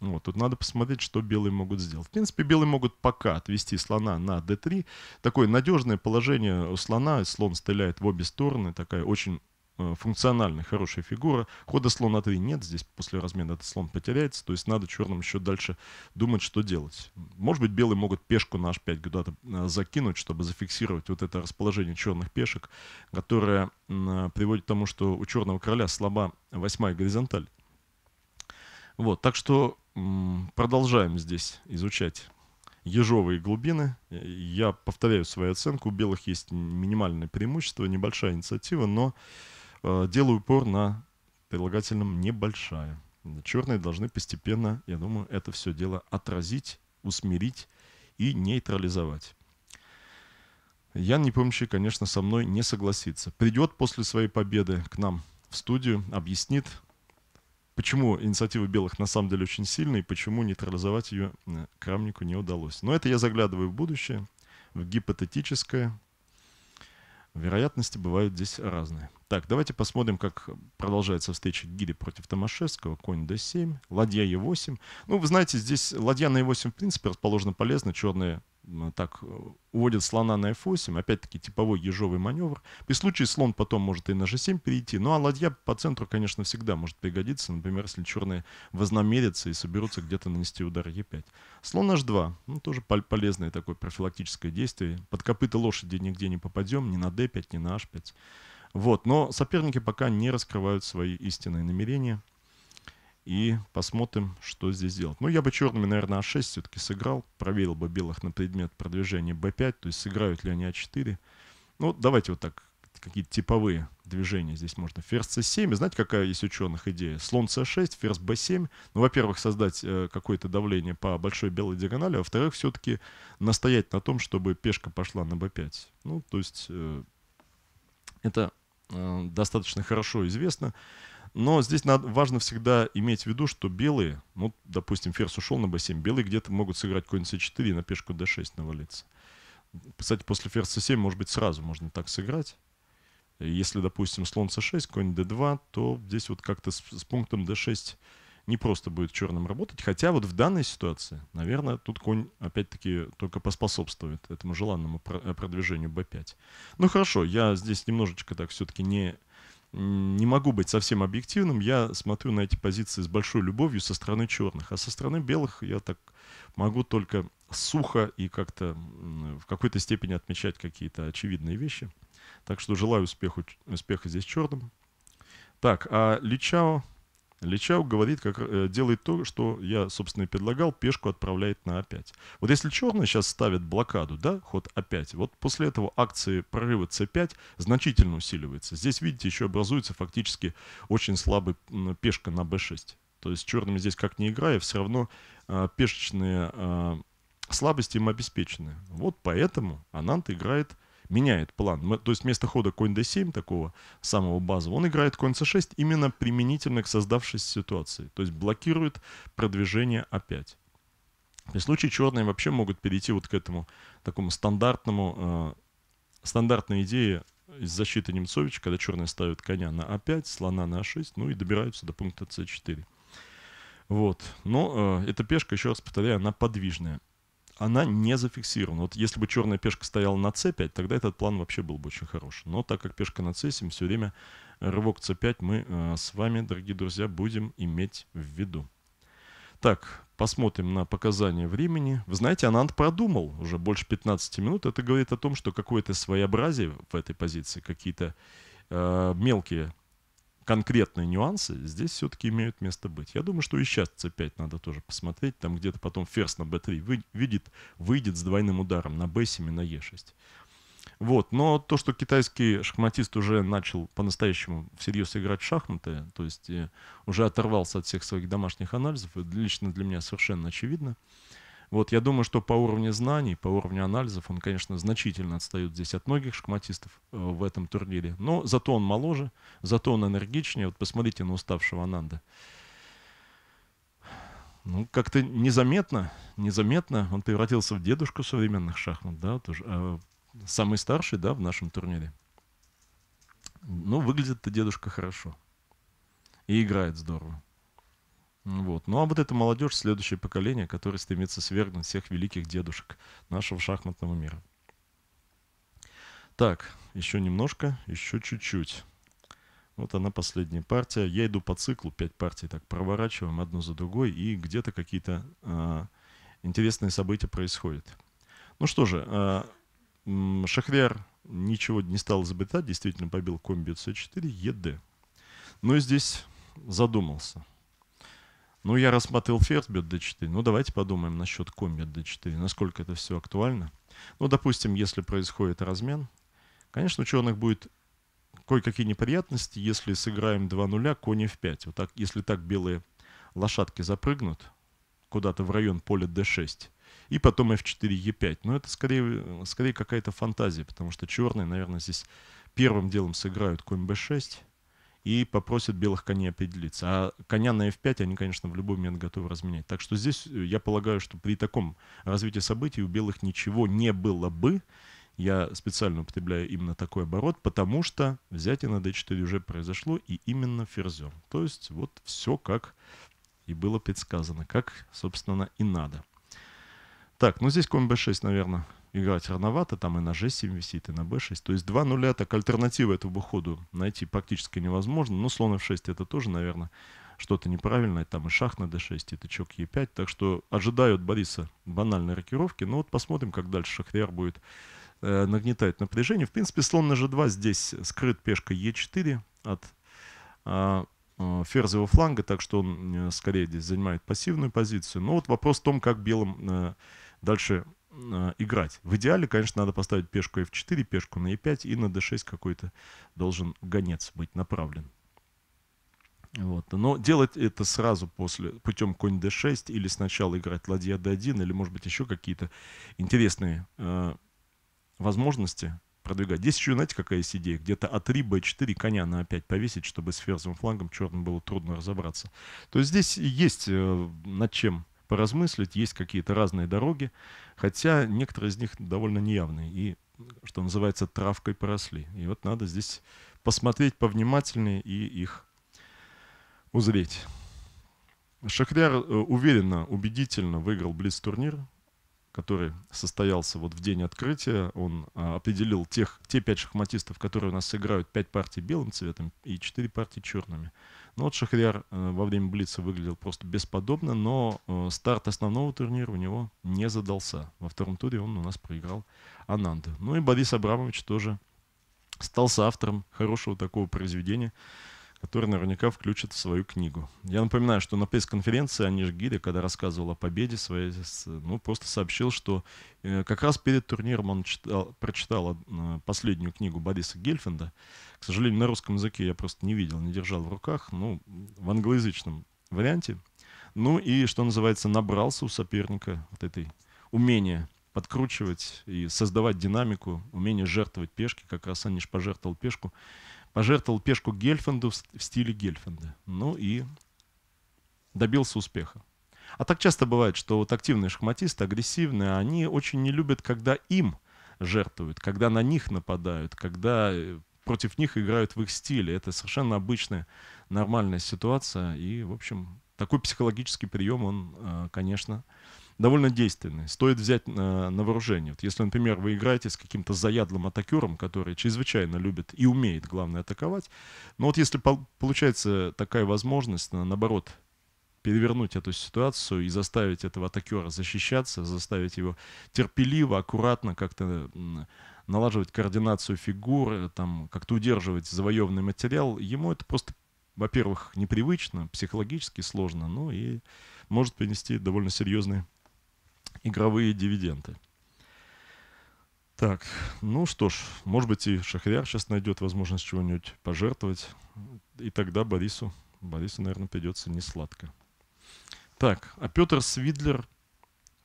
Вот, тут надо посмотреть, что белые могут сделать. В принципе, белые могут пока отвести слона на d3. Такое надежное положение у слона. Слон стреляет в обе стороны. Такая очень Э, функциональная, хорошая фигура. Хода слона 3 нет, здесь после размена этот слон потеряется, то есть надо черным еще дальше думать, что делать. Может быть, белые могут пешку на h5 куда-то э, закинуть, чтобы зафиксировать вот это расположение черных пешек, которое э, приводит к тому, что у черного короля слаба восьмая горизонталь. Вот, так что продолжаем здесь изучать ежовые глубины. Я повторяю свою оценку. У белых есть минимальное преимущество, небольшая инициатива, но Э, делаю упор на прилагательном «небольшая». Черные должны постепенно, я думаю, это все дело отразить, усмирить и нейтрализовать. Ян Непомнящий, конечно, со мной не согласится. Придет после своей победы к нам в студию, объяснит, почему инициатива белых на самом деле очень сильная и почему нейтрализовать ее э, Крамнику не удалось. Но это я заглядываю в будущее, в гипотетическое, Вероятности бывают здесь разные. Так, давайте посмотрим, как продолжается встреча Гири против Томашевского. Конь d7, ладья e8. Ну, вы знаете, здесь ладья на e8, в принципе, расположена полезно. Черные так э, уводит слона на f8, опять-таки типовой ежовый маневр. При случае слон потом может и на g7 перейти, ну а ладья по центру, конечно, всегда может пригодиться, например, если черные вознамерятся и соберутся где-то нанести удар e5. Слон h2, ну тоже полезное такое профилактическое действие. Под копыта лошади нигде не попадем, ни на d5, ни на h5. Вот, но соперники пока не раскрывают свои истинные намерения и посмотрим, что здесь делать. Ну, я бы черными, наверное, А6 все-таки сыграл, проверил бы белых на предмет продвижения б 5 то есть сыграют ли они А4. Ну, давайте вот так, какие-то типовые движения здесь можно. Ферзь с 7 и знаете, какая есть ученых идея? Слон с 6 ферзь б 7 Ну, во-первых, создать э, какое-то давление по большой белой диагонали, а во-вторых, все-таки настоять на том, чтобы пешка пошла на б 5 Ну, то есть э, это э, достаточно хорошо известно. Но здесь надо, важно всегда иметь в виду, что белые, ну, допустим, ферзь ушел на b7, белые где-то могут сыграть конь c4 и на пешку d6 навалиться. Кстати, после ферзь c7, может быть, сразу можно так сыграть. Если, допустим, слон c6, конь d2, то здесь вот как-то с, с пунктом d6 не просто будет черным работать. Хотя вот в данной ситуации, наверное, тут конь опять-таки только поспособствует этому желанному продвижению b5. Ну хорошо, я здесь немножечко так все-таки не не могу быть совсем объективным. Я смотрю на эти позиции с большой любовью со стороны черных, а со стороны белых я так могу только сухо и как-то в какой-то степени отмечать какие-то очевидные вещи. Так что желаю успеху, успеха здесь черным. Так, а Личао Личау говорит, как, э, делает то, что я, собственно, и предлагал, пешку отправляет на А5. Вот если черные сейчас ставят блокаду, да, ход А5, вот после этого акции прорыва С5 значительно усиливается. Здесь, видите, еще образуется фактически очень слабый пешка на Б6. То есть черными здесь как не играя, все равно э, пешечные э, слабости им обеспечены. Вот поэтому Анант играет меняет план. То есть вместо хода конь d7, такого самого базового, он играет конь c6 именно применительно к создавшейся ситуации. То есть блокирует продвижение a5. При случае черные вообще могут перейти вот к этому такому стандартному, э, стандартной идее из защиты Немцовича, когда черные ставят коня на А5, слона на А6, ну и добираются до пункта c 4 Вот. Но э, эта пешка, еще раз повторяю, она подвижная она не зафиксирована. Вот если бы черная пешка стояла на c5, тогда этот план вообще был бы очень хорош. Но так как пешка на c7, все время рывок c5 мы э, с вами, дорогие друзья, будем иметь в виду. Так, посмотрим на показания времени. Вы знаете, Анант продумал уже больше 15 минут. Это говорит о том, что какое-то своеобразие в этой позиции, какие-то э, мелкие конкретные нюансы здесь все-таки имеют место быть. Я думаю, что и сейчас c5 надо тоже посмотреть. Там где-то потом ферзь на b3 вы, видит, выйдет с двойным ударом на b7 и на e6. Вот. Но то, что китайский шахматист уже начал по-настоящему всерьез играть в шахматы, то есть э, уже оторвался от всех своих домашних анализов, лично для меня совершенно очевидно. Вот, я думаю, что по уровню знаний, по уровню анализов он, конечно, значительно отстает здесь от многих шахматистов э, в этом турнире. Но зато он моложе, зато он энергичнее. Вот посмотрите на уставшего Ананда. Ну, как-то незаметно, незаметно он превратился в дедушку современных шахмат, да, тоже, а самый старший, да, в нашем турнире. Ну, выглядит-то дедушка хорошо. И играет здорово. Вот. Ну а вот эта молодежь, следующее поколение, которое стремится свергнуть всех великих дедушек нашего шахматного мира. Так, еще немножко, еще чуть-чуть. Вот она последняя партия. Я иду по циклу, пять партий так проворачиваем одну за другой, и где-то какие-то э, интересные события происходят. Ну что же, э, а, Шахряр ничего не стал изобретать, действительно побил комби c4, ед. Но здесь задумался – ну, я рассмотрел ферзь-бьет d4. Ну, давайте подумаем насчет конь d4. Насколько это все актуально. Ну, допустим, если происходит размен, конечно, у черных будет кое-какие неприятности, если сыграем 2 0 конь в 5 Вот так, если так белые лошадки запрыгнут куда-то в район поля d6, и потом f4, e5. Но это скорее, скорее какая-то фантазия, потому что черные, наверное, здесь первым делом сыграют конь b6, и попросят белых коней определиться. А коня на F5 они, конечно, в любой момент готовы разменять. Так что здесь э, я полагаю, что при таком развитии событий у белых ничего не было бы. Я специально употребляю именно такой оборот, потому что взятие на D4 уже произошло, и именно ферзем. То есть вот все как и было предсказано, как, собственно, и надо. Так, ну здесь конь b6, наверное, играть рановато, там и на G7 висит, и на B6. То есть два нуля, так альтернативы этому ходу найти практически невозможно. Но ну, слон F6 это тоже, наверное, что-то неправильное. Там и шах на D6, и тычок E5. Так что ожидают Бориса банальной рокировки. но вот посмотрим, как дальше Шахтер будет э, нагнетать напряжение. В принципе, слон на G2 здесь скрыт пешкой E4 от а, э, ферзевого фланга, так что он э, скорее здесь занимает пассивную позицию. Но вот вопрос в том, как белым э, дальше Э, играть. В идеале, конечно, надо поставить пешку f4, пешку на e5 и на d6 какой-то должен гонец быть направлен. Вот. Но делать это сразу после, путем конь d6 или сначала играть ладья d1 или, может быть, еще какие-то интересные э, возможности продвигать. Здесь еще, знаете, какая есть идея? Где-то А3, Б4 коня на А5 повесить, чтобы с ферзовым флангом черным было трудно разобраться. То есть здесь есть э, над чем поразмыслить. Есть какие-то разные дороги, хотя некоторые из них довольно неявные и, что называется, травкой поросли. И вот надо здесь посмотреть повнимательнее и их узреть. Шахряр э, уверенно, убедительно выиграл Блиц-турнир, который состоялся вот в день открытия. Он а, определил тех, те пять шахматистов, которые у нас сыграют пять партий белым цветом и четыре партии черными. Ну вот Шахрияр э, во время Блица выглядел просто бесподобно, но э, старт основного турнира у него не задался. Во втором туре он у нас проиграл Ананду. Ну и Борис Абрамович тоже стал соавтором хорошего такого произведения который наверняка включит в свою книгу. Я напоминаю, что на пресс-конференции Аниш Гири, когда рассказывал о победе своей, ну, просто сообщил, что э, как раз перед турниром он читал, прочитал э, последнюю книгу Бориса Гельфенда. К сожалению, на русском языке я просто не видел, не держал в руках, ну, в англоязычном варианте. Ну и, что называется, набрался у соперника вот этой умения подкручивать и создавать динамику, умение жертвовать пешки. Как раз Аниш пожертвовал пешку пожертвовал пешку Гельфанду в стиле Гельфанда. Ну и добился успеха. А так часто бывает, что вот активные шахматисты, агрессивные, они очень не любят, когда им жертвуют, когда на них нападают, когда э, против них играют в их стиле. Это совершенно обычная, нормальная ситуация. И, в общем, такой психологический прием, он, э, конечно, довольно действенный. Стоит взять на, на вооружение. Вот если, например, вы играете с каким-то заядлым атакером, который чрезвычайно любит и умеет, главное, атаковать, но вот если по- получается такая возможность, наоборот, перевернуть эту ситуацию и заставить этого атакера защищаться, заставить его терпеливо, аккуратно как-то налаживать координацию фигуры, там, как-то удерживать завоеванный материал, ему это просто, во-первых, непривычно, психологически сложно, ну и может принести довольно серьезные игровые дивиденды. Так, ну что ж, может быть и Шахряр сейчас найдет возможность чего-нибудь пожертвовать. И тогда Борису, Борису, наверное, придется не сладко. Так, а Петр Свидлер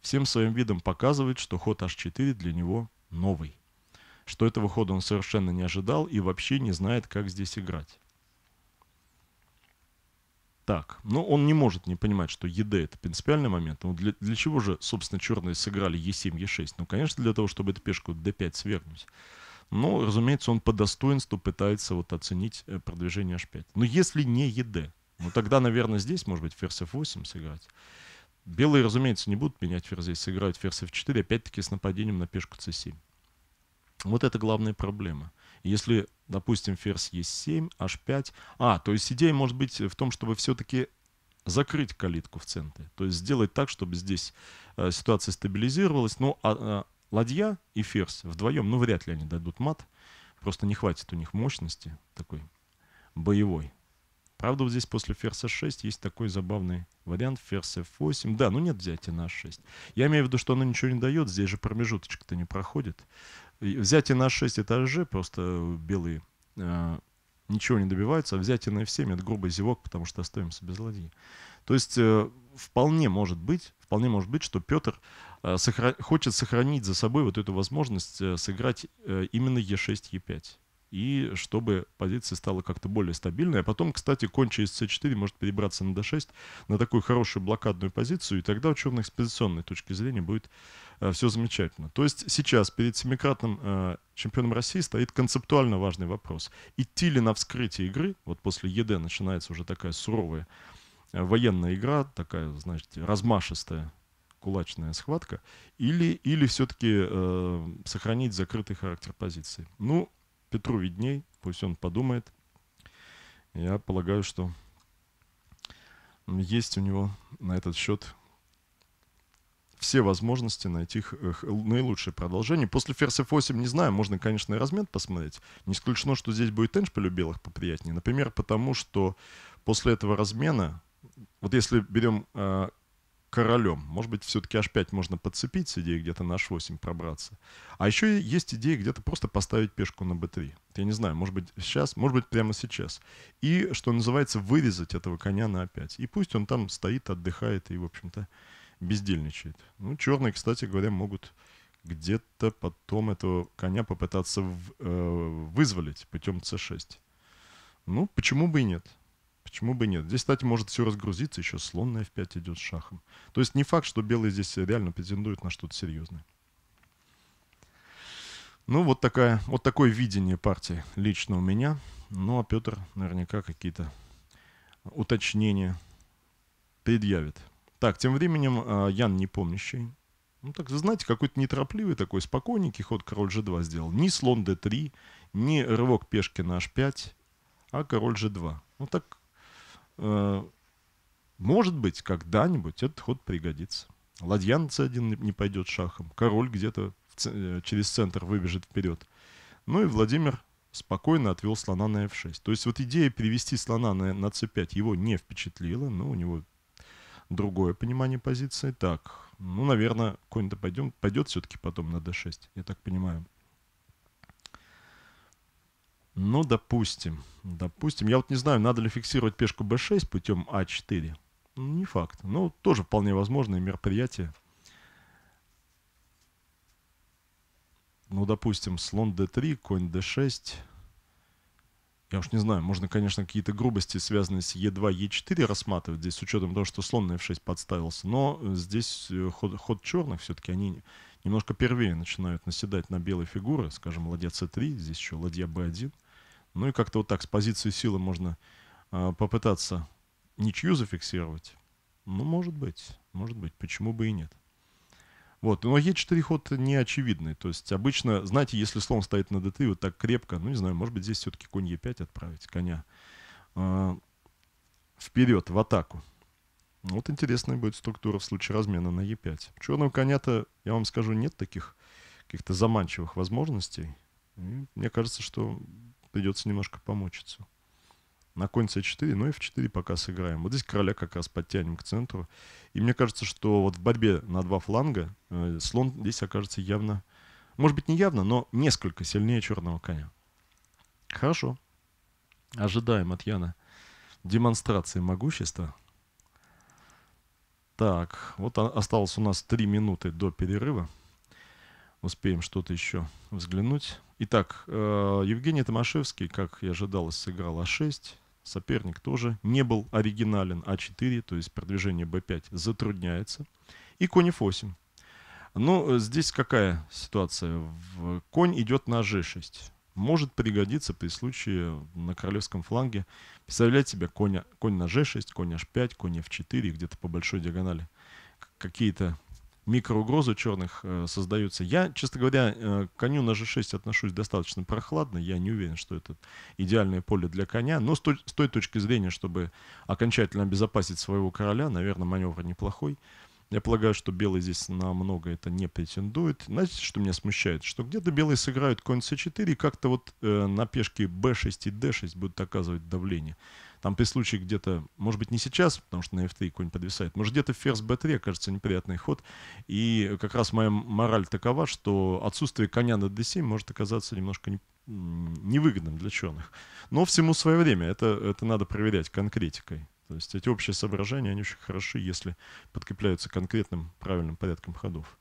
всем своим видом показывает, что ход H4 для него новый. Что этого хода он совершенно не ожидал и вообще не знает, как здесь играть так. Но ну, он не может не понимать, что ЕД это принципиальный момент. Ну, для, для чего же, собственно, черные сыграли Е7, Е6? Ну, конечно, для того, чтобы эту пешку Д5 свергнуть. Но, разумеется, он по достоинству пытается вот оценить э, продвижение H5. Но если не ЕД, ну тогда, наверное, здесь, может быть, ферзь F8 сыграть. Белые, разумеется, не будут менять ферзей, сыграют ферзь F4, опять-таки с нападением на пешку C7. Вот это главная проблема. Если, допустим, ферзь Е7, H5... А, то есть идея может быть в том, чтобы все-таки закрыть калитку в центре. То есть сделать так, чтобы здесь э, ситуация стабилизировалась. Ну, а, э, ладья и ферзь вдвоем, ну, вряд ли они дадут мат. Просто не хватит у них мощности такой боевой. Правда, вот здесь после ферзь 6 есть такой забавный вариант. Ферзь f8. Да, ну нет взятия на h6. Я имею в виду, что оно ничего не дает. Здесь же промежуточек-то не проходит. Взятие на 6 этажей, просто белые, э, ничего не добиваются, а взятие на F7 — это грубый зевок, потому что остаемся без ладьи. То есть э, вполне может быть, вполне может быть, что Петр э, сохра... хочет сохранить за собой вот эту возможность сыграть именно Е6, Е5 и чтобы позиция стала как-то более стабильной. А потом, кстати, конча из c4 может перебраться на d6 на такую хорошую блокадную позицию, и тогда у черных с позиционной точки зрения будет э, все замечательно. То есть сейчас перед семикратным э, чемпионом России стоит концептуально важный вопрос. Идти ли на вскрытие игры, вот после ЕД начинается уже такая суровая э, военная игра, такая, значит, размашистая, кулачная схватка, или, или все-таки э, сохранить закрытый характер позиции. Ну, Петру видней, пусть он подумает. Я полагаю, что есть у него на этот счет все возможности найти э, наилучшее продолжение. После ферзь f8, не знаю, можно, конечно, и размен посмотреть. Не исключено, что здесь будет эндшпиль белых поприятнее. Например, потому что после этого размена, вот если берем э, королем. Может быть, все-таки H5 можно подцепить с идеей где-то на H8 пробраться. А еще есть идея где-то просто поставить пешку на B3. Я не знаю, может быть, сейчас, может быть, прямо сейчас. И, что называется, вырезать этого коня на А5. И пусть он там стоит, отдыхает и, в общем-то, бездельничает. Ну, черные, кстати говоря, могут где-то потом этого коня попытаться в, э, вызволить путем c6. Ну, почему бы и нет? Почему бы нет? Здесь, кстати, может все разгрузиться, еще слон на f5 идет с шахом. То есть не факт, что белые здесь реально претендуют на что-то серьезное. Ну, вот, такая, вот такое видение партии лично у меня. Ну, а Петр наверняка какие-то уточнения предъявит. Так, тем временем а, Ян Непомнящий. Ну, так, знаете, какой-то неторопливый такой, спокойненький ход король g2 сделал. Ни слон d3, ни рывок пешки на h5, а король g2. Ну, так Э, может быть, когда-нибудь этот ход пригодится. Ладья на c1 не пойдет шахом, король где-то э, через центр выбежит вперед. Ну и Владимир спокойно отвел слона на f6. То есть вот идея перевести слона на, на c5 его не впечатлила, но у него другое понимание позиции. Так, ну, наверное, конь-то пойдет все-таки потом на d6, я так понимаю. Ну, допустим, допустим. Я вот не знаю, надо ли фиксировать пешку b6 путем а4. Ну, не факт. Но ну, тоже вполне возможное мероприятие. Ну, допустим, слон d3, конь d6. Я уж не знаю, можно, конечно, какие-то грубости, связанные с e2, e4 рассматривать здесь, с учетом того, что слон на f6 подставился. Но э, здесь э, ход, ход черных все-таки, они немножко первее начинают наседать на белые фигуры. Скажем, ладья c3, здесь еще ладья b1. Ну и как-то вот так с позиции силы можно э, попытаться ничью зафиксировать. Ну, может быть, может быть, почему бы и нет. Вот, но Е4 ход не очевидный. То есть обычно, знаете, если слон стоит на ДТ вот так крепко, ну, не знаю, может быть, здесь все-таки конь Е5 отправить, коня э, а, вперед, в атаку. Ну, вот интересная будет структура в случае размена на Е5. У черного коня-то, я вам скажу, нет таких каких-то заманчивых возможностей. И мне кажется, что придется немножко помочиться. На конь c4, но ну и f4 пока сыграем. Вот здесь короля как раз подтянем к центру. И мне кажется, что вот в борьбе на два фланга э, слон здесь окажется явно, может быть не явно, но несколько сильнее черного коня. Хорошо. Ожидаем от Яна демонстрации могущества. Так, вот осталось у нас 3 минуты до перерыва. Успеем что-то еще взглянуть. Итак, э, Евгений Томашевский, как и ожидалось, сыграл А6. Соперник тоже не был оригинален А4, то есть продвижение Б5 затрудняется. И конь F8. Ну здесь какая ситуация? Конь идет на G6. Может пригодиться при случае на королевском фланге. Представлять себе коня, конь на G6, конь H5, конь F4, где-то по большой диагонали какие-то микроугрозы черных э, создаются. Я, честно говоря, э, коню на G6 отношусь достаточно прохладно. Я не уверен, что это идеальное поле для коня. Но с, то, с той точки зрения, чтобы окончательно обезопасить своего короля, наверное, маневр неплохой. Я полагаю, что белый здесь на много это не претендует. Знаете, что меня смущает? Что где-то белые сыграют конь c4 и как-то вот э, на пешке b6 и d6 будут оказывать давление. Там при случае где-то, может быть, не сейчас, потому что на F3 конь подвисает, может, где-то в ферзь B3, кажется, неприятный ход. И как раз моя мораль такова, что отсутствие коня на D7 может оказаться немножко невыгодным для черных. Но всему свое время. Это, это надо проверять конкретикой. То есть эти общие соображения, они очень хороши, если подкрепляются конкретным правильным порядком ходов.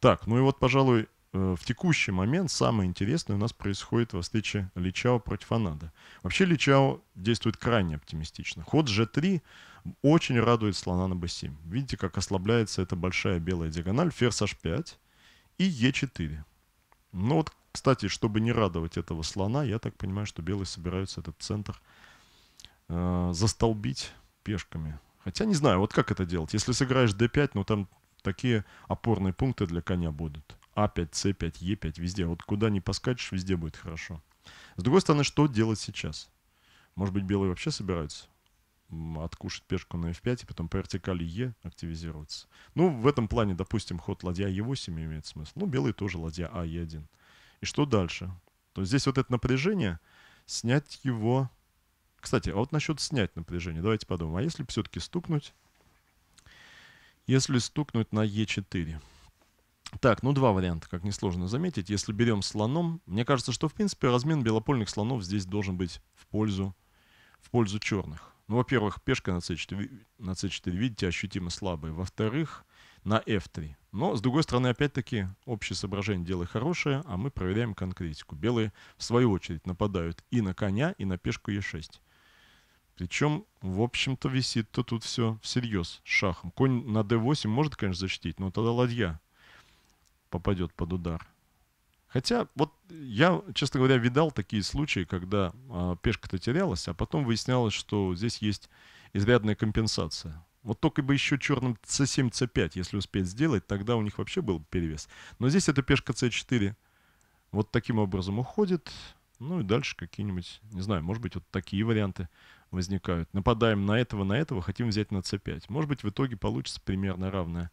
Так, ну и вот, пожалуй, Э, в текущий момент самое интересное у нас происходит во встрече Личао против Анада. Вообще Личао действует крайне оптимистично. Ход g3 очень радует слона на b7. Видите, как ослабляется эта большая белая диагональ, ферзь h5 и e4. Ну вот, кстати, чтобы не радовать этого слона, я так понимаю, что белые собираются этот центр э, застолбить пешками. Хотя не знаю, вот как это делать. Если сыграешь d5, ну там такие опорные пункты для коня будут. А5, С5, Е5, везде. Вот куда не поскачешь, везде будет хорошо. С другой стороны, что делать сейчас? Может быть, белые вообще собираются откушать пешку на f5 и потом по вертикали е активизироваться. Ну, в этом плане, допустим, ход ладья e8 имеет смысл. Ну, белые тоже ладья а e1. И что дальше? То есть здесь вот это напряжение, снять его... Кстати, а вот насчет снять напряжение, давайте подумаем. А если все-таки стукнуть? Если стукнуть на е 4 так, ну два варианта, как несложно заметить. Если берем слоном, мне кажется, что в принципе размен белопольных слонов здесь должен быть в пользу, в пользу черных. Ну, во-первых, пешка на c4, на c4, видите, ощутимо слабая. Во-вторых, на f3. Но, с другой стороны, опять-таки, общее соображение дело хорошее, а мы проверяем конкретику. Белые, в свою очередь, нападают и на коня, и на пешку e6. Причем, в общем-то, висит-то тут все всерьез шахом. Конь на d8 может, конечно, защитить, но тогда ладья попадет под удар. Хотя, вот я, честно говоря, видал такие случаи, когда э, пешка-то терялась, а потом выяснялось, что здесь есть изрядная компенсация. Вот только бы еще черным c7, c5, если успеть сделать, тогда у них вообще был перевес. Но здесь эта пешка c4 вот таким образом уходит. Ну и дальше какие-нибудь, не знаю, может быть, вот такие варианты возникают. Нападаем на этого, на этого, хотим взять на c5. Может быть, в итоге получится примерно равная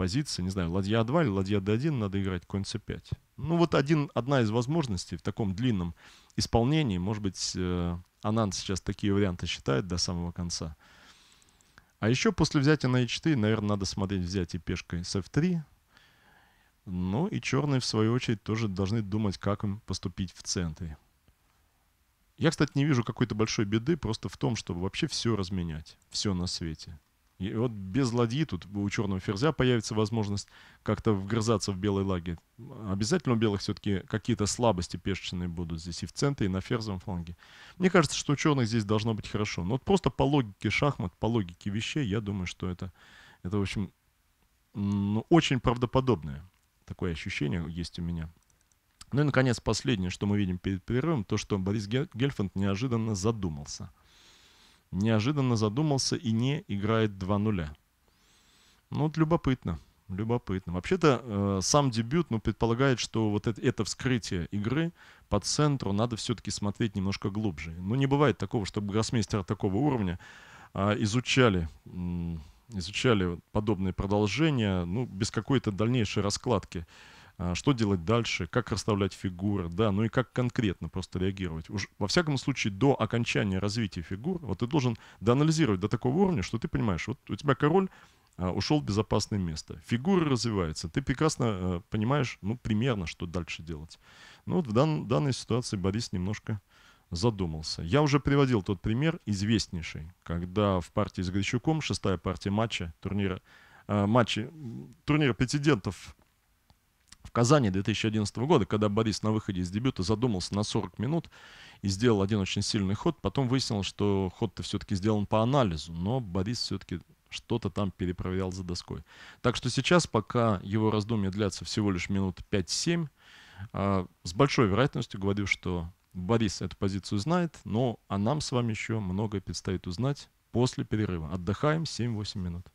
позиции, не знаю, ладья А2 или ладья D1, надо играть конь C5. Ну вот один, одна из возможностей в таком длинном исполнении, может быть, э, Анан сейчас такие варианты считает до самого конца. А еще после взятия на e4, наверное, надо смотреть взятие пешкой с f3. Ну и черные, в свою очередь, тоже должны думать, как им поступить в центре. Я, кстати, не вижу какой-то большой беды просто в том, чтобы вообще все разменять, все на свете. И вот без ладьи тут у черного ферзя появится возможность как-то вгрызаться в белой лаге. Обязательно у белых все-таки какие-то слабости пешечные будут здесь и в центре, и на ферзовом фланге. Мне кажется, что у черных здесь должно быть хорошо. Но вот просто по логике шахмат, по логике вещей, я думаю, что это, это в общем, ну, очень правдоподобное. Такое ощущение есть у меня. Ну и, наконец, последнее, что мы видим перед перерывом, то, что Борис Гельфанд неожиданно задумался – неожиданно задумался и не играет 2 нуля. Ну вот любопытно, любопытно. Вообще-то э, сам дебют ну, предполагает, что вот это, это вскрытие игры по центру надо все-таки смотреть немножко глубже. Ну не бывает такого, чтобы гроссмейстера такого уровня э, изучали, э, изучали подобные продолжения ну, без какой-то дальнейшей раскладки. А, что делать дальше, как расставлять фигуры, да, ну и как конкретно просто реагировать. Уж, во всяком случае, до окончания развития фигур, вот ты должен доанализировать до такого уровня, что ты понимаешь, вот у тебя король а, ушел в безопасное место. Фигура развивается. Ты прекрасно а, понимаешь, ну, примерно, что дальше делать. Ну, вот в дан, данной ситуации Борис немножко задумался. Я уже приводил тот пример, известнейший, когда в партии с Грищуком, шестая партия матча турнира, матчи, турнира претендентов в Казани 2011 года, когда Борис на выходе из дебюта задумался на 40 минут и сделал один очень сильный ход. Потом выяснилось, что ход-то все-таки сделан по анализу, но Борис все-таки что-то там перепроверял за доской. Так что сейчас, пока его раздумья длятся всего лишь минут 5-7, а, с большой вероятностью говорю, что Борис эту позицию знает, но а нам с вами еще многое предстоит узнать после перерыва. Отдыхаем 7-8 минут.